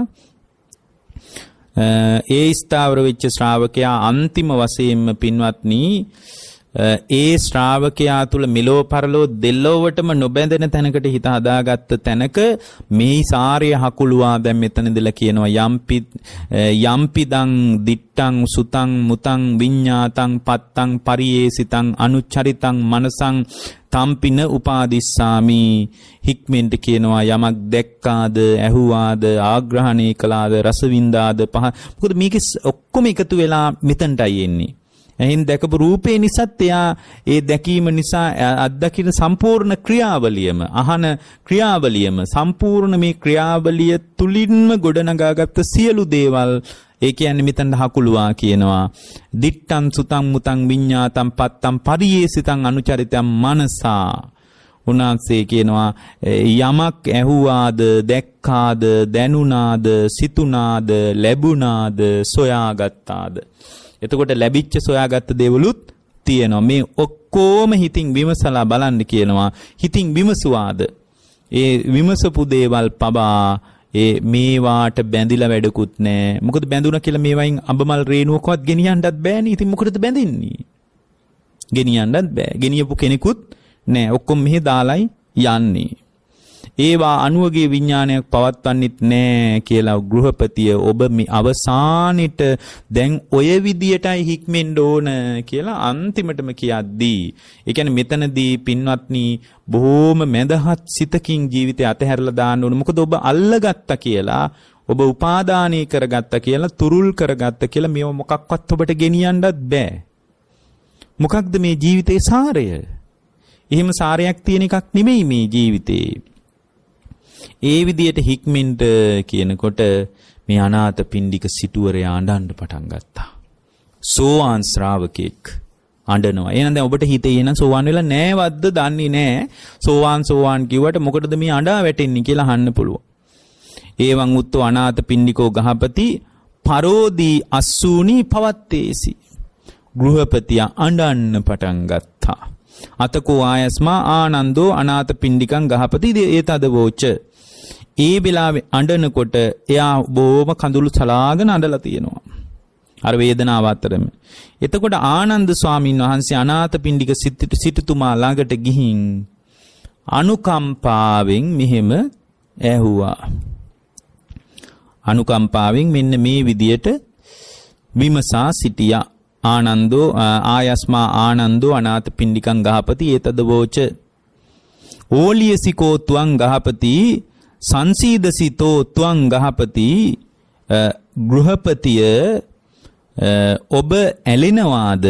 ඒ ස්ථාවර වෙච්ච ශ්‍රාවකයා අන්තිම වශයෙන්ම පින්වත්නි ඒ ශ්‍රාවකයා තුල මිලෝ පරලෝ දෙල්ලොවටම නොබැඳෙන තැනකට හිත හදාගත්ත තැනක මේ සාරය හකුළුවා දැන් මෙතන ඉඳලා කියනවා යම්පි යම්පිදං දිට්ටං සුතං මුතං විඤ්ඤාතං පත්තං පරියේසිතං අනුච්චරිතං මනසං තම්පින උපාදිස්සාමි හික්මෙන්ට කියනවා යමක් දැක්කාද ඇහුවාද ආග්‍රහණය කළාද රසවින්දාද පහ මොකද මේක ඔක්කොම එකතු වෙලා මෙතනටයි එන්නේ ඇහින් දැකපු රූපේ නිසාත් එයා ඒ දැකීම නිසා අත්දකින සම්පූර්ණ ක්‍රියාවලියම අහන ක්‍රියාවලියම සම්පූර්ණ මේ ක්‍රියාවලිය තුලින්ම ගොඩනගාගත්ත සියලු දේවල් ඒ කියන්නේ මෙතන හකුලුවා කියනවා දිට්ටං සුතං මුතං විඤ්ඤාතං පත්තං පරියේසිතං අනුචරිතං මනසා උනාසේ කියනවා යමක් ඇහුවාද දැක්කාද දැනුණාද සිතුණාද ලැබුණාද සොයාගත්තාද එතකොට ලැබිච්ච සොයාගත්ත දේවලුත් තියෙනවා. මේ ඔක්කොම හිතින් විමසලා බලන්න කියනවා. හිතින් විමසුවාද? ඒ විමසපු දේවල් පබා ඒ මේවාට බැඳිලා වැඩකුත් නැහැ. මොකද බැඳුණා කියලා මේවායින් අඹමල් රේණුවකවත් ගෙනියන්නත් බෑනේ. ඉතින් මොකටද බැඳින්නේ? ගෙනියන්නත් බෑ. ගෙනියපු කෙනෙකුත් නැහැ. ඔක්කොම මෙහෙ දාලයි යන්නේ. ඒවා අනුවගේ විඥානයක් පවත්වන්නෙත් නෑ කියලා ගෘහපතිය ඔබ මේ අවසානෙට දැන් ඔය විදියටයි හික්මෙන්න ඕන කියලා අන්තිමටම කියද්දී ඒ කියන්නේ මෙතනදී පින්වත්නි බොහෝම මැදහත් සිතකින් ජීවිතය අතහැරලා දාන්න ඕන මොකද ඔබ අල්ලගත්තා කියලා ඔබ උපාදානී කරගත්තා කියලා තුරුල් කරගත්තා කියලා මේව මොකක්වත් ඔබට ගෙනියන්නත් බෑ මොකක්ද මේ ජීවිතේ සාරය? එහෙම සාරයක් තියෙන එකක් නෙමෙයි මේ ජීවිතේ. ඒ විදියට හික්මෙන්ට කියනකොට මේ අනාථ පින්ඩික සිටුවරයා අඬන්න පටන් ගත්තා. සෝවාන් ශ්‍රාවකෙක් අඬනවා. එහෙනම් දැන් ඔබට හිතේ එන සෝවාන් වෙලා නෑවද්ද දන්නේ නෑ. සෝවාන් සෝවාන් කිව්වට මොකටද මේ අඬා වැටෙන්නේ කියලා අහන්න පුළුවන්. ඒවන් උත්තෝ අනාථ පින්ඩිකෝ ගහපති පරෝදී අස්සූනි පවත්තේසි. ගෘහපතියා අඬන්න පටන් ගත්තා. අතකෝ ආයස්මා ආනන්දෝ අනාථ පින්ඩිකං ගහපති ඒතද වෝච ඒ වෙලාවේ අඬනකොට එයා බොහොම කඳුළු සලාගෙන අඬලා තියෙනවා. අර වේදනාව අතරම. එතකොට ආනන්ද ස්වාමීන් වහන්සේ අනාථපිණ්ඩික සිටුතුමා ළඟට ගිහින් අනුකම්පාවෙන් මෙහෙම ඇහුවා. අනුකම්පාවෙන් මෙන්න මේ විදියට විමසා සිටියා. ආනන්දෝ ආයස්මා ආනන්දෝ අනාථපිණ්ඩිකං ගහපති ඒතද වෝච ඕලියසිකෝතුවන් ගහපති සංසීදසිතෝ ත්වං ගහපති ගෘහපතිය ඔබ ඇලෙනවාද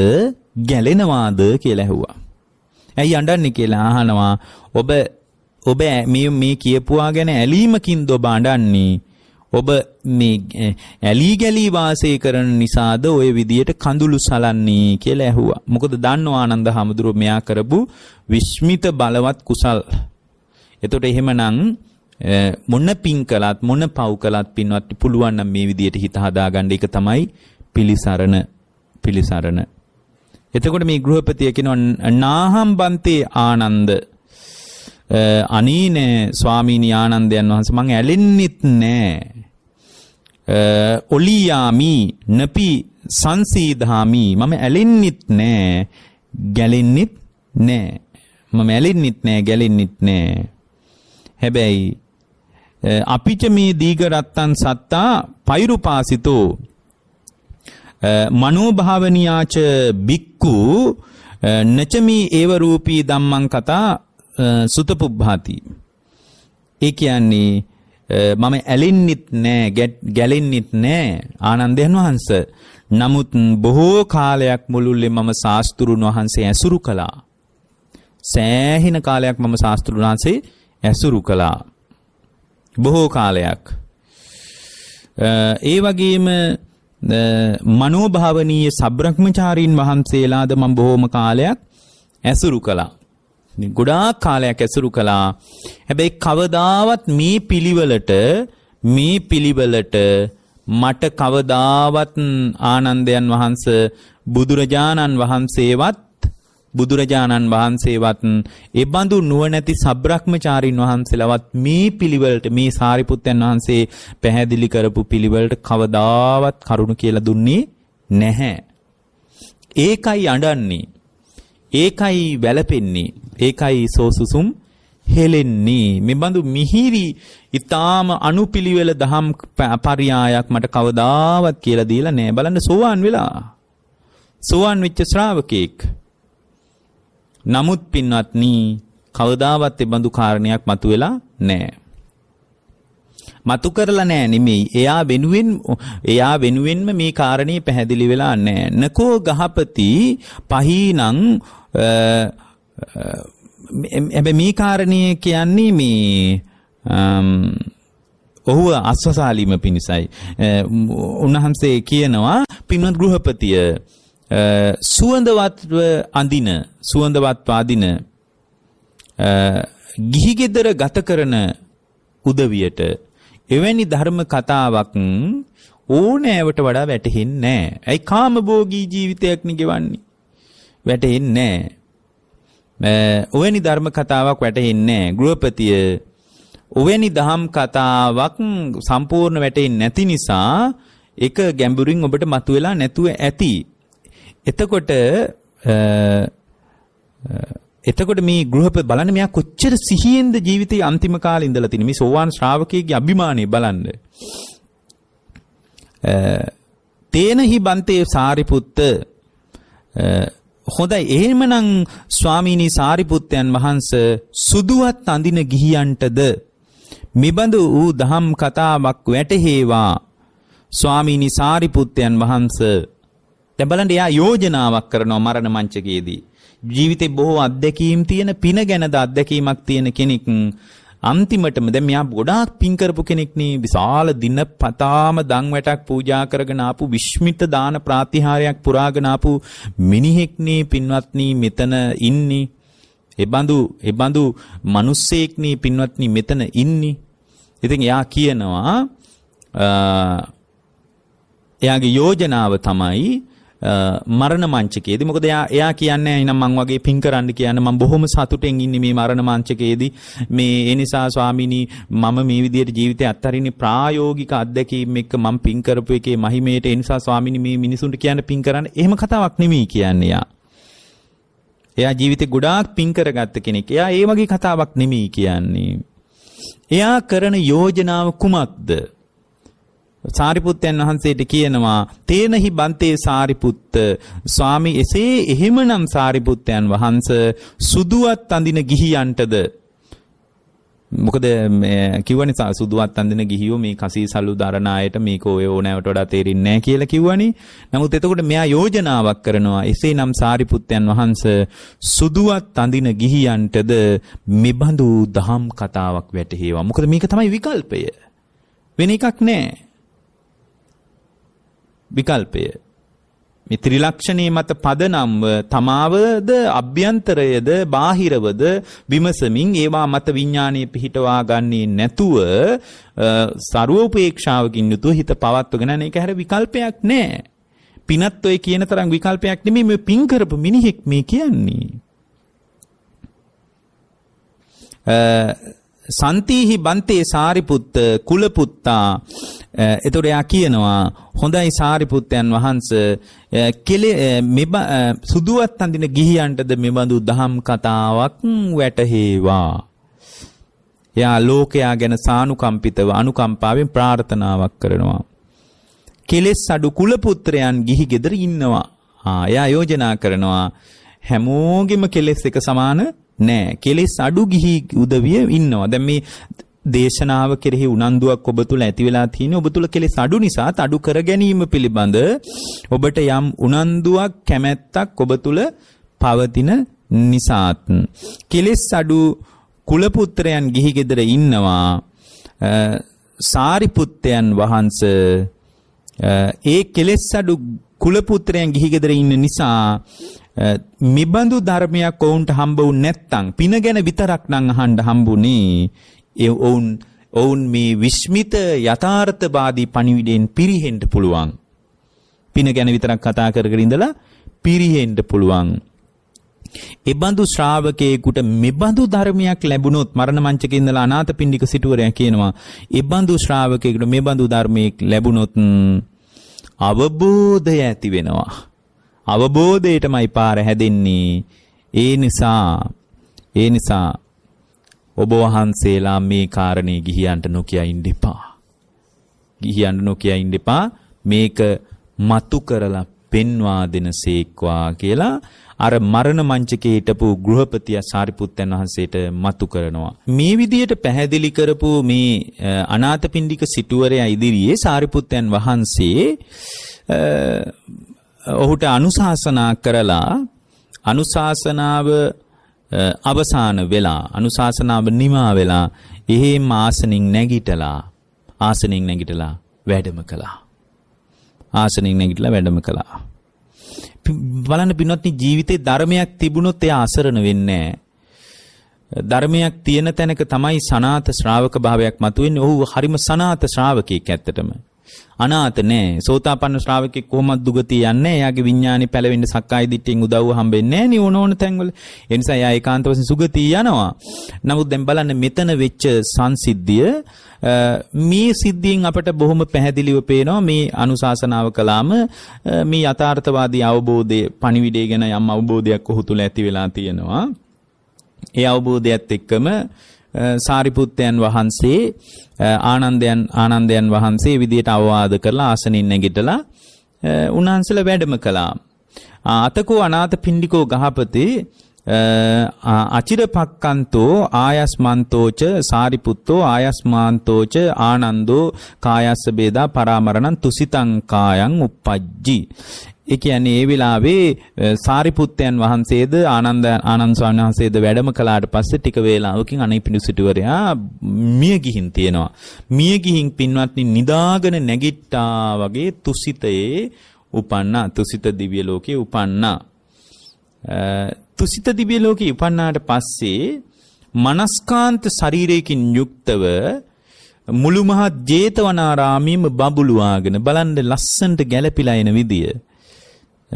ගැලෙනවාද කියලා ඇහුවා. ඇයි අඬන්නේ කියලා අහනවා. ඔබ ඔබ මේ මේ කියපුවා ගැන ඇලීමකින්ද ඔබ අඬන්නේ? ඔබ මේ ඇලී ගැලී වාසය කරන නිසාද ওই විදියට කඳුළු සලන්නේ කියලා ඇහුවා. මොකද දන්නවා ආනන්ද හැමදුර මෙයා කරපු විස්මිත බලවත් කුසල්. එතකොට එහෙමනම් මොන පිං කළත් මොන පව් කළත් පින්වත් පුළුවන් නම් මේ විදියට හිත හදාගන්න එක තමයි පිලිසරණ පිලිසරණ. එතකොට මේ ගෘහපතිය කියනවා නාහම් බන්තේ ආනන්ද අනීනේ ස්වාමීනි ආනන්දයන් වහන්සේ මං ඇලෙන්නෙත් නෑ. ඔලියාමි නපි සංසීධාමි මම ඇලෙන්නෙත් නෑ ගැලෙන්නෙත් නෑ මම ඇලෙන්නෙත් නෑ ගැලෙන්නෙත් නෑ හැබැයි අපිට මේ දීගරත්තන් සත්තා පෛරුපාසිතෝ මනෝභාවනියාච බික්කු නචමි ඒව රූපී ධම්මං කතා සුතපුබ්භාති. ඒ කියන්නේ මම ඇලෙන්නෙත් නෑ ගැලෙන්නෙත් නෑ ආනන්දයන් වහන්ස. නමුත් බොහෝ කාලයක් මුළුල්ලේ මම ශාස්තෘන් වහන්සේ ඇසුරු කළා. සෑහෙන කාලයක් මම ශාස්තෘන් වහන්සේ ඇසුරු කළා. බොහෝ කාලයක්. ඒ වගේම මනෝභාවනීය සබ්‍රහ්මචාරීන් වහන්සේලාද මම බොහෝම කාලයක් ඇසුරු කළා. ගොඩාක් කාලයක් ඇසුරු කළා. හැබැයි කවදාවත් මේ පිළිවෙලට මේ පිළිවෙලට මට කවදාවත් ආනන්දයන් වහන්ස බුදුරජාණන් වහන්සේවත් බුදුරජාණන් වහන්සේවත් එබඳු නුවණැති සබ්‍රක්‍මචාරින් වහන්සේලවත් මේ පිළිවෙලට මේ සාරිපුත්තයන් වහන්සේ පැහැදිලි කරපු පිළිවෙලට කවදාවත් කරුණු කියලා දුන්නේ නැහැ. ඒකයි අඬන්නේ. ඒකයි වැළපෙන්නේ. ඒකයි සෝසුසුම් හෙලෙන්නේ. මෙබඳු මිහිරි ඊටාම අනුපිළිවෙල දහම් පරියායක් මට කවදාවත් කියලා දීලා නැහැ. බලන්න සෝවාන් වෙලා. සෝවාන් වෙච්ච ශ්‍රාවකෙක් නමුත් පින්වත්නි කවදාවත් එබඳු කාරණයක් මතුවෙලා නැහැ. මතු කරලා නැහැ නෙමෙයි. එයා වෙනුවෙන් එයා වෙනුවෙන්ම මේ කාරණේ පැහැදිලි වෙලා නැහැ. නකෝ ගහපති පහීනම් හැබැයි මේ කාරණේ කියන්නේ මේ ඔහුව අස්වසාලීම පිණිසයි. උන්වහන්සේ කියනවා පින්වත් ගෘහපතිය සුවඳවත්ව අඳින සුවඳවත්ව අඳින ගිහි ගෙදර ගත කරන උදවියට එවැනි ධර්ම කතාවක් ඕනෑවට වඩා වැටහෙන්නේ නැහැ. ඇයි කාමභෝගී ජීවිතයක් නිගවන්නේ? වැටෙන්නේ නැහැ. ඔවැනි ධර්ම කතාවක් වැටෙන්නේ නැහැ. ගෘහපතිය ඔවැනි දහම් කතාවක් සම්පූර්ණ වැටෙන්නේ නැති නිසා ඒක ගැඹුරින් ඔබට මතුවලා නැතුව ඇති. එතකොට එතකොට මේ ගෘහපති බලන්න මෙයා කොච්චර සිහියෙන්ද ජීවිතයේ අන්තිම කාලේ ඉඳලා තිනේ මේ සෝවාන් ශ්‍රාවකයේගේ අභිමානය බලන්න. තේනහි බන්තේ සාරිපුත්ත හොඳයි එහෙමනම් ස්වාමීනි සාරිපුත්තයන් වහන්ස සුදුවත් අඳින ගිහියන්ටද මෙබඳු වූ දහම් කතාවක් වැටහේවා ස්වාමීනි සාරිපුත්තයන් වහන්සේ දැන් බලන්න එයා යෝජනාවක් කරනවා මරණ මංචකයේදී. ජීවිතේ බොහෝ අත්දැකීම් තියෙන පින ගැනද අත්දැකීමක් තියෙන කෙනෙක් අන්තිමටම දැන් මෙයා ගොඩාක් පින් කරපු කෙනෙක් නේ විශාල දිනපතාම දන් වැටක් පූජා කරගෙන ආපු විශ්මිත දාන ප්‍රාතිහාරයක් පුරාගෙන ආපු මිනිහෙක් නේ පින්වත්නි මෙතන ඉන්නේ එබඳු එබඳු මිනිස්සෙක් නේ පින්වත්නි මෙතන ඉන්නේ ඉතින් එයා කියනවා එයාගේ යෝජනාව තමයි මරණ මංචකයේදී මොකද එයා එයා කියන්නේ එනම් මං වගේ පින් කරන්න කියන මම බොහොම සතුටෙන් ඉන්නේ මේ මරණ මංචකයේදී මේ ඒ නිසා ස්වාමිනී මම මේ විදිහට ජීවිතය අත්හරින්නේ ප්‍රායෝගික අත්දැකීම් එක්ක මම පින් කරපු එකේ මහිමේට ඒ නිසා ස්වාමිනී මේ මිනිසුන්ට කියන්න පින් කරන්න එහෙම කතාවක් නෙමෙයි කියන්නේ එයා එයා ජීවිතේ ගොඩාක් පින් කරගත්ත කෙනෙක් එයා ඒ වගේ කතාවක් නෙමෙයි කියන්නේ එයා කරන යෝජනාව කුමක්ද සාරිපුත්තයන් වහන්සේට කියනවා තේනහි බන්තේ සාරිපුත්ත ස්වාමි එසේ එහෙමනම් සාරිපුත්තයන් වහන්ස සුදුවත් අඳින ගිහියන්ටද මොකද කිවනි සුදුවත් අඳින ගිහියෝ මේ කසී සල්ලු දරණ අයට මේක ඔය ඕනෑවට වඩා තේරෙන්නේ නැහැ කියලා කිව්වනි. නමුත් එතකොට මෙයා යෝජනාවක් කරනවා. එසේනම් සාරිපුත්තයන් වහන්ස සුදුවත් අඳින ගිහියන්ටද මෙබඳු දහම් කතාවක් වැටහෙවා. මොකද මේක තමයි විකල්පය. වෙන එකක් නැහැ. විකල්පය. මේ ත්‍රිලක්ෂණයේ මත පදනම්ව තමාවද අභ්‍යන්තරයේද බාහිරවද විමසමින් ඒවා මත විඥානයේ පිහිටවා ගන්නේ නැතුව ਸਰවෝපේක්ෂාවකින් යුතුව හිත පවත්වගෙන යන එක හැර විකල්පයක් නැහැ. පිනත් ඔය කියන තරම් විකල්පයක් නෙමෙයි මේ පින් කරපු මිනිහෙක් මේ කියන්නේ. සන්තීහි බන්තේ සාරිපුත්ත කුලපුත්තා එතකොට එයා කියනවා හොඳයි සාරිපුත්තයන් වහන්ස කෙලේ මෙබ සුදුවත් අඳින ගිහියන්ටද මෙබඳු දහම් කතාවක් වැටහේවා එයා ලෝකයා ගැන සානුකම්පිතව අනුකම්පාවෙන් ප්‍රාර්ථනාවක් කරනවා කෙලෙස් අඩු කුලපුත්‍රයන් ගිහි ගෙදර ඉන්නවා ආ එයා යෝජනා කරනවා හැමෝගෙම කෙලෙස් එක සමාන නෑ. කෙලෙස් අඩු ගිහි උදවිය ඉන්නවා. දැන් මේ දේශනාව කෙරෙහි උනන්දුවක් ඔබ තුළ ඇති වෙලා තියෙන ඔබ තුළ කෙලෙස් අඩු නිසා අඩු කර ගැනීම පිළිබඳ ඔබට යම් උනන්දුවක් කැමැත්තක් ඔබ තුළ පවතින නිසාත් කෙලෙස් අඩු කුලපුත්‍රයන් ගිහි ගෙදර ඉන්නවා සාරිපුත්තයන් වහන්ස ඒ කෙලෙස් අඩු කුලපුත්‍රයන් ගිහි ගෙදර ඉන්න නිසා මිබඳු ධර්මයක් ඔවුන්ට හම්බ වුනේ නැත්නම් පින ගැන විතරක් නම් අහන්න හම්බුනේ ඒ ඔවුන් ඔවුන් මේ විශ්මිත යථාර්ථවාදී පණිවිඩයෙන් පිරිහෙන්න පුළුවන්. පින ගැන විතරක් කතා කරගෙන ඉඳලා පිරිහෙන්න පුළුවන්. එබඳු ශ්‍රාවකයෙකුට මෙබඳු ධර්මයක් ලැබුණොත් මරණ මංචකේ ඉඳලා අනාථපිණ්ඩික සිටුවරයා කියනවා එබඳු ශ්‍රාවකයෙකුට මෙබඳු ධර්මයක් ලැබුණොත් අවබෝධය ඇති වෙනවා. අවබෝධයටමයි පාර හැදෙන්නේ. ඒ නිසා ඒ නිසා ඔබ වහන්සේලා මේ කාරණේ ගිහියන්ට නොකිය ඉන්න එපා. ගිහියන්ට නොකිය ඉන්න එපා. මේක මතු කරලා පෙන්වා දෙනසේක්වා කියලා අර මරණ මංචකේ හිටපු ගෘහපතිය සාරිපුත්තන් වහන්සේට මතු කරනවා. මේ විදියට පැහැදිලි කරපු මේ අනාථපිණ්ඩික සිටුවරයා ඉදිරියේ සාරිපුත්තන් වහන්සේ ඔහුට අනුශාසනා කරලා අනුශාසනාව අවසාන වෙලා අනුශාසනාව නිමා වෙලා එහෙම ආසනින් නැගිටලා ආසනින් නැගිටලා වැඩම කළා. ආසනින් නැගිටලා වැඩම කළා. බලන්න පින්වත්නි ජීවිතේ ධර්මයක් තිබුණොත් එයා අසරණ වෙන්නේ ධර්මයක් තියෙන තැනක තමයි සනාත ශ්‍රාවක භාවයක් මතුවෙන්නේ. ඔහු හරිම සනාත ශ්‍රාවකෙක් ඇත්තටම. අනාත නෑ. සෝතාපන්න ශ්‍රාවකෙක් කොහොමද දුගතිය යන්නේ? එයාගේ විඥානි පැලවෙන්න සක්කාය දිට්ඨියෙන් උදව්ව හම්බෙන්නේ නෑ නේ ඕන ඕන තැන්වල. ඒ නිසා එයා ඒකාන්ත වශයෙන් සුගතිය යනවා. නමුත් දැන් බලන්න මෙතන වෙච්ච සංසිද්ධිය මේ සිද්ධියෙන් අපට බොහොම පැහැදිලිව පේනවා මේ අනුශාසනාව කළාම මේ යථාර්ථවාදී අවබෝධයේ පණිවිඩය ගැන යම් අවබෝධයක් ඔහු තුල ඇති වෙලා තියෙනවා. ඒ අවබෝධයත් එක්කම සාරිපුත්තයන් වහන්සේ ආනන්දයන් ආනන්දයන් වහන්සේ විදියට අවවාද කරලා ආසනින් නැගිටලා උන්වහන්සේලා වැඩම කළා. අතකෝ අනාථ පිණ්ඩිකෝ ගහපතේ අචිරපක්කන්තෝ ආයස්මන්තෝච සාරිපුත්තෝ ආයස්මාන්තෝච ආනන්දෝ කායස්ස බේදා පරාමරණං තුසිතං කායං uppajji ඒ කියන්නේ ඒ වෙලාවේ සාරිපුත්තයන් වහන්සේද ආනන්ද ආනන්ද ස්වාමීන් වහන්සේද වැඩම කළාට පස්සේ ටික වේලාවකින් අනේපිඬු සිටුවරයා මිය ගිහින් තියෙනවා. මිය ගිහින් පින්වත්නි නිදාගෙන නැගිට්ටා වගේ තුසිතයේ උපන්නා තුසිත දිව්‍ය ලෝකේ උපන්නා. තුසිත දිව්‍ය ලෝකේ උපන්නාට පස්සේ මනස්කාන්ත ශරීරයකින් යුක්තව මුළු මහත් ජේතවනාරාමයේම බබළුවාගෙන බලන්න ලස්සනට ගැලපිලා එන විදිය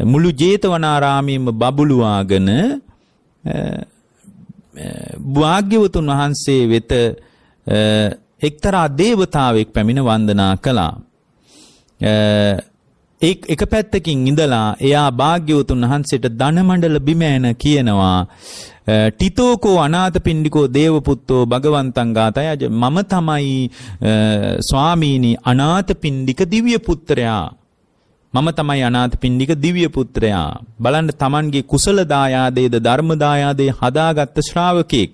මුළු ජේතවනාරාමයේම බබළුවාගෙන භාග්‍යවතුන් වහන්සේ වෙත එක්තරා දේවතාවෙක් පැමිණ වන්දනා කළා. එක පැත්තකින් ඉඳලා එයා භාග්‍යවතුන් වහන්සේට ධනමණ්ඩල බිමෑන කියනවා ටිතෝකෝ අනාථපිණ්ඩිකෝ දේවපුත්තෝ භගවන්තං ගාතයජ මම තමයි ස්වාමීනි අනාථපිණ්ඩික දිව්‍ය පුත්‍රයා මම තමයි අනාථ පින්ඩික දිව්‍ය පුත්‍රයා. බලන්න Tamanගේ කුසල දායාදයේද ධර්ම දායාදයේ හදාගත්ත ශ්‍රාවකෙක්.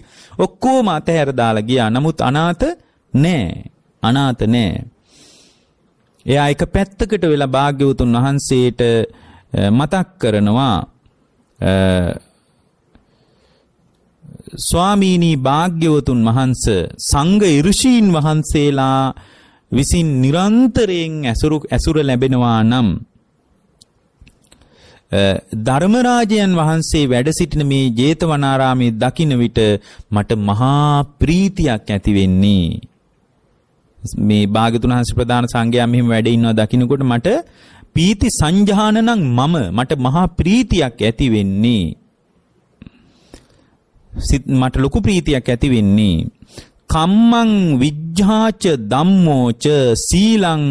ඔක්කොම අතහැර දාලා ගියා. නමුත් අනාථ නෑ. අනාථ නෑ. එයා එක පැත්තකට වෙලා භාග්‍යවතුන් වහන්සේට මතක් කරනවා ස්වාමීනී භාග්‍යවතුන් වහන්ස සංඝ ඍෂීන් වහන්සේලා විසින් නිරන්තරයෙන් ඇසුරු ඇසුර ලැබෙනවා නම් ධර්මරාජයන් වහන්සේ වැඩ සිටින මේ ජේතවනාරාමයේ දකින්න විට මට මහා ප්‍රීතියක් ඇති වෙන්නේ. මේ භාග්‍යතුන් වහන්සේ ප්‍රධාන සංඝයා මෙහිම වැඩ ඉන්නවා දකින්නකොට මට පීති සංජානනං මම මට මහා ප්‍රීතියක් ඇති වෙන්නේ. මට ලොකු ප්‍රීතියක් ඇති වෙන්නේ. කම්මං විජ්ජාච ධම්මෝච සීලං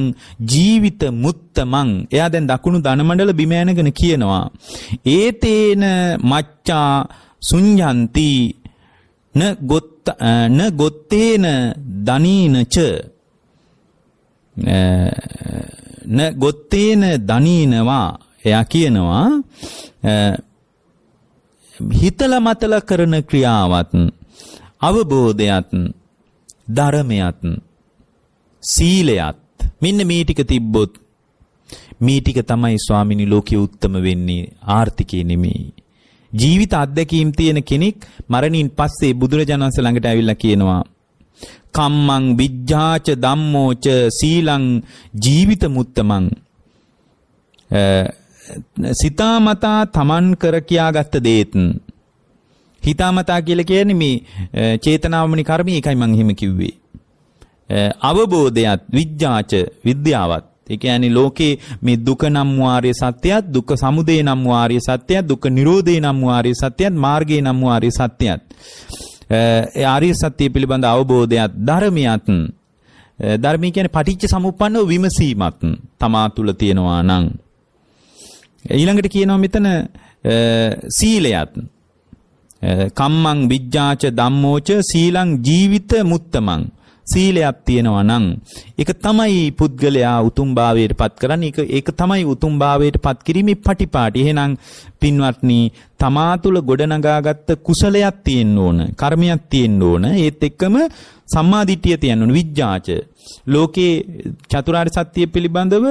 ජීවිත මුත්තමං එයා දැන් දකුණු ධනමණ්ඩල බිම යනගෙන කියනවා ඒතේන මච්චා සුඤ්ඤන්ති න ගොත් න ගොත්තේන දනීනච න ගොත්තේන දනීනවා එයා කියනවා හිතල මතල කරන ක්‍රියාවත් අවබෝධයත් ධර්මයත් සීලයත් මෙන්න මේ ටික තිබ්බොත් මේ ටික තමයි ස්වාමිනී ලෝකයේ උත්තරම වෙන්නේ ආර්ථිකේ නෙමෙයි ජීවිත අත්දැකීම් තියෙන කෙනෙක් මරණින් පස්සේ බුදුරජාණන් වහන්සේ ළඟට ඇවිල්ලා කියනවා කම්මං විජ්ජාච ධම්මෝච සීලං ජීවිත මුත්තමං සිතාමතා තමන් කර කියාගත් දේත් හිතාමතා කියලා කියන්නේ මේ චේතනාවමනි කර්මය ඒකයි මම එහෙම කිව්වේ. අවබෝධයත් විඥාච විද්‍යාවත් ඒ කියන්නේ ලෝකේ මේ දුක නම් වාර්ය සත්‍යයත් දුක සමුදය නම් වාර්ය සත්‍යයත් දුක නිරෝධය නම් වාර්ය සත්‍යයත් මාර්ගය නම් වාර්ය සත්‍යයත් ඒ ආර්ය සත්‍ය පිළිබඳ අවබෝධයත් ධර්මියත් ධර්මී කියන්නේ පටිච්ච සමුප්පන්නව විමසීමත් තමා තුල තියෙනවා නම් ඊළඟට කියනවා මෙතන සීලයත් කම්මං විජ්ජාච ධම්මෝච සීලං ජීවිත මුත්තමං සීලයක් තියෙනවා නම් ඒක තමයි පුද්ගලයා උතුම්භාවයට පත් කරන්නේ ඒක ඒක තමයි උතුම්භාවයට පත් කිරීමේ පටිපාටි එහෙනම් පින්වත්නි තමා තුළ ගොඩනගාගත්ත කුසලයක් තියෙන්න ඕන කර්මයක් තියෙන්න ඕන ඒත් එක්කම සම්මාදිටිය තියෙන්න ඕන විඥාච ලෝකේ චතුරාර්ය සත්‍ය පිළිබඳව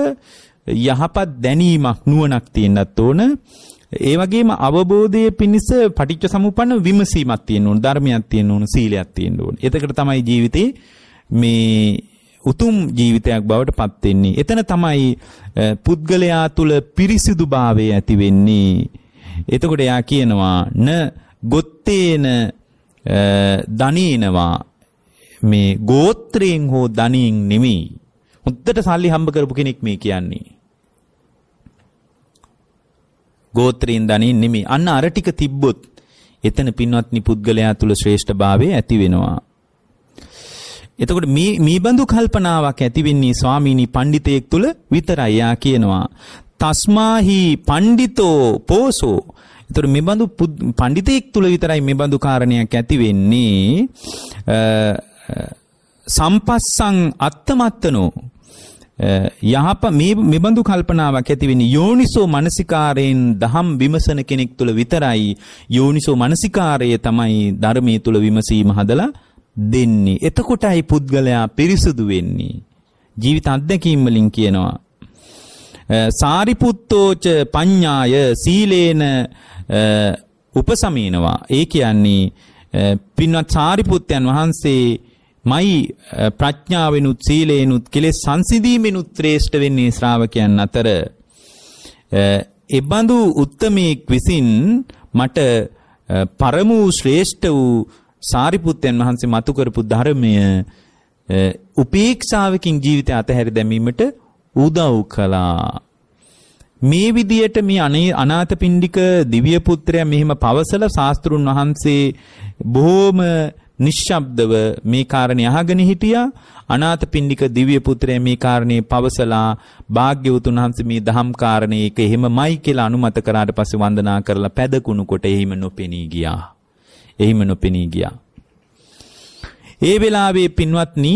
යහපත් දැනීමක් නුවණක් තියෙන්නත් ඕන ඒ වගේම අවබෝධයේ පිණිස පටිච්ච සමුප්පන්න විමසීමක් තියෙන්න ඕන ධර්මයක් තියෙන්න ඕන සීලයක් තියෙන්න ඕන. එතකොට තමයි ජීවිතේ මේ උතුම් ජීවිතයක් බවට පත් වෙන්නේ. එතන තමයි පුද්ගලයා තුල පිරිසිදුභාවය ඇති වෙන්නේ. එතකොට එයා කියනවා න ගොත්තේන දනේනවා මේ ගෝත්‍රයෙන් හෝ ධනෙන් නෙමෙයි. හොද්දට සල්ලි හම්බ කරපු කෙනෙක් මේ කියන්නේ. ගෝත්‍රයෙන් දනින් නෙමෙයි. අන්න අර ටික තිබ්බොත් එතන පින්වත්නි පුද්ගලයා තුල ශ්‍රේෂ්ඨභාවය ඇති වෙනවා. එතකොට මේ මේ බඳු කල්පනාවක් ඇති වෙන්නේ ස්වාමීනි පඬිතෙක් තුල විතරයි යා කියනවා. තස්මාහි පඬිතෝ පෝසෝ. එතකොට මේ බඳු පඬිතෙක් තුල විතරයි මේ බඳු කාරණයක් ඇති වෙන්නේ. සම්පස්සං අත්තමත්තනෝ යහප මේ මෙබඳු කල්පනාවක් ඇති වෙන්නේ යෝනිසෝ මනසිකාරයෙන් දහම් විමසන කෙනෙක් තුළ විතරයි යෝනිසෝ මනසිකාරය තමයි ධර්මයේ තුල විමසීම හදලා දෙන්නේ. එතකොටයි පුද්ගලයා පිරිසුදු වෙන්නේ. ජීවිත අත්දැකීම් වලින් කියනවා. සාරිපුත්තෝච පඤ්ඤාය සීලේන උපසමීනවා. ඒ කියන්නේ පින්වත් සාරිපුත්තයන් වහන්සේ මයි ප්‍රඥාවෙනුත් සීලේනුත් කෙලෙස් සංසිඳීමෙනුත් ශ්‍රේෂ්ඨ වෙන්නේ ශ්‍රාවකයන් අතර එබඳු උත්තමයෙක් විසින් මට පරම වූ ශ්‍රේෂ්ඨ වූ සාරිපුත්තයන් වහන්සේ මතු කරපු ධර්මය උපේක්ෂාවකින් ජීවිතය අතහැර දැමීමට උදව් කළා. මේ විදියට මේ අනේ අනාථපිණ්ඩික දිව්‍ය පුත්‍රයා මෙහිම පවසල ශාස්ත්‍රුන් වහන්සේ බොහෝම නිශ්ශබ්දව මේ කාරණේ අහගෙන හිටියා අනාථපිණ්ඩික දිව්‍ය පුත්‍රයා මේ කාරණේ පවසලා භාග්‍යවතුන් වහන්සේ මේ දහම් කාරණේ ඒක එහෙමමයි කියලා අනුමත කරාට පස්සේ වන්දනා කරලා පැදකුණු කොට එහිම නොපෙනී ගියා එහිම නොපෙනී ගියා ඒ වෙලාවේ පින්වත්නි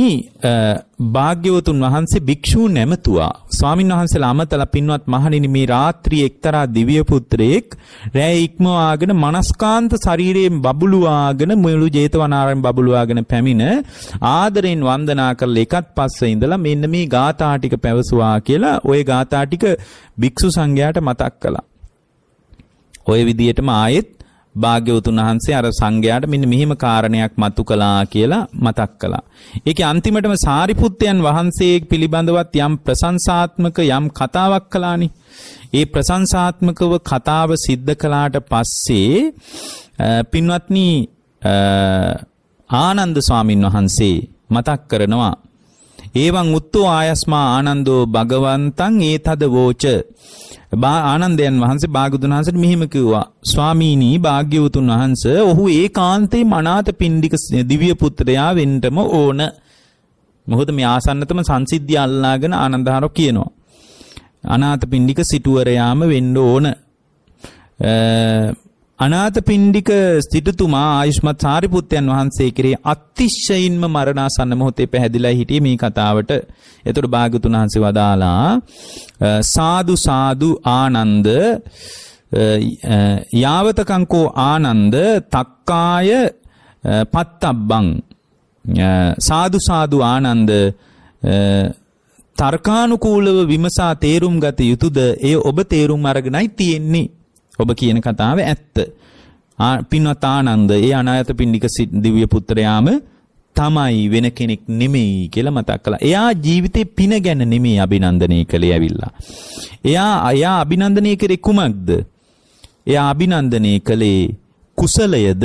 භාග්‍යවතුන් වහන්සේ භික්ෂූන් නැමතුවා. ස්වාමින් වහන්සේලා අමතලා පින්වත් මහණෙනි මේ රාත්‍රියේ එක්තරා දිව්‍ය පුත්‍රයෙක් රැය ඉක්මවාගෙන මනස්කාන්ත ශරීරයෙන් බබළුවාගෙන මුළු ජේතවනාරාමයෙන් බබළුවාගෙන පැමිණ ආදරෙන් වන්දනා කරලා එකත් පස්සේ ඉඳලා මෙන්න මේ ගාථා ටික පැවසුවා කියලා ওই ගාථා ටික භික්ෂු සංඝයාට මතක් කළා. ওই විදියටම ආයෙත් භාග්‍යවතුන් වහන්සේ අර සංඝයාට මෙන්න මෙහිම කාරණයක් මතු කළා කියලා මතක් කළා. ඒකේ අන්තිමටම සාරිපුත්තයන් වහන්සේ පිළිබඳවත් යම් ප්‍රශංසාත්මක යම් කතාවක් කළානේ. ඒ ප්‍රශංසාත්මකව කතාව සිද්ධ කළාට පස්සේ පින්වත්නි ආනන්ද ස්වාමින් වහන්සේ මතක් කරනවා එවං උත්තෝ ආයස්මා ආනන්දෝ භගවන්තං ඒතද වෝච ආනන්දයන් වහන්සේ භාගතුන් වහන්සේට මෙහිම කිව්වා ස්වාමීනි භාග්‍යවතුන් වහන්ස ඔහු ඒකාන්තේ මනාත පින්ඩික දිව්‍ය පුත්‍රයා වෙන්නම ඕන මොහොත මේ ආසන්නතම සංසිද්ධිය අල්ලාගෙන ආනන්දහාරෝ කියනවා අනාත පින්ඩික සිටුවරයාම වෙන්න ඕන අනාථපිණ්ඩික සිටුතුමා ආයුෂ්මත් සාරිපුත්යන් වහන්සේ කෙරේ අතිශයින්ම මරණාසන්න මොහොතේ පැහැදිලා හිටියේ මේ කතාවට. එතකොට භාග්‍යතුන් වහන්සේ වදාලා සාදු සාදු ආනන්ද යාවතකංකෝ ආනන්ද තක්කාය පත්තබ්බං සාදු සාදු ආනන්ද තර්කානුකූලව විමසා තේරුම් ගත යුතුයද එය ඔබ තේරුම් අරගෙනයි තියෙන්නේ ඔබ කියන කතාව ඇත්ත. පින්වත් ආනන්ද ඒ අනායත පින්ඩික දිව්‍ය පුත්‍රයාම තමයි වෙන කෙනෙක් නෙමෙයි කියලා මතක් කළා. එයා ජීවිතේ පින ගැන නෙමෙයි අභිනන්දනය කළේ ඇවිල්ලා. එයා එයා අභිනන්දනය කරේ කුමක්ද? එයා අභිනන්දනය කළේ කුසලයද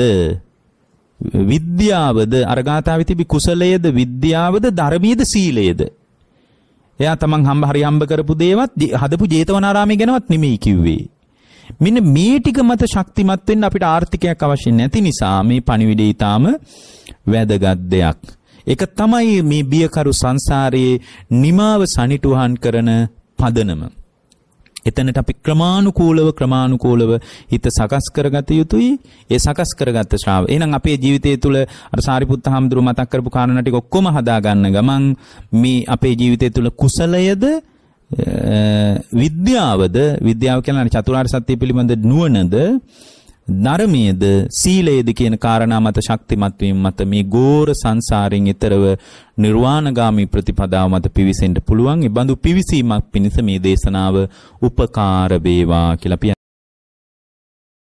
විද්‍යාවද අරගාතාවේ තිබි කුසලයේද විද්‍යාවද ධර්මයේද සීලයේද එයා තමන් හම්බ හරි හම්බ කරපු දේවත් හදපු ජේතවනාරාමයේ ගැනවත් නෙමෙයි කිව්වේ මෙන්න මේ ටික මත ශක්තිමත් වෙන්න අපිට ආර්ථිකයක් අවශ්‍ය නැති නිසා මේ පණිවිඩය ඊටාම වැදගත් දෙයක්. ඒක තමයි මේ බියකරු සංසාරයේ නිමාව සනිටුහන් කරන පදනම. එතනට අපි ක්‍රමානුකූලව ක්‍රමානුකූලව හිත සකස් කරගත යුතුයි ඒ සකස් කරගත්ත ශ්‍රාව. එහෙනම් අපේ ජීවිතය තුළ අර සාරිපුත්ත හාමුදුරුව මතක් කරපු කාරණා ටික ඔක්කොම හදාගන්න ගමන් මේ අපේ ජීවිතය තුළ කුසලයද විද්‍යාවද විද්‍යාව කියන්නේ චතුරාර්ය සත්‍ය පිළිබඳ නුවණද ධර්මයේද සීලයේද කියන කාරණා මත ශක්තිමත් වීම මත මේ ගෝර සංසාරයෙන් ඈතරව නිර්වාණගාමී ප්‍රතිපදාව මත පිවිසෙන්න පුළුවන්. ඒ බඳු පිවිසීමක් පිණිස මේ දේශනාව උපකාර වේවා කියලා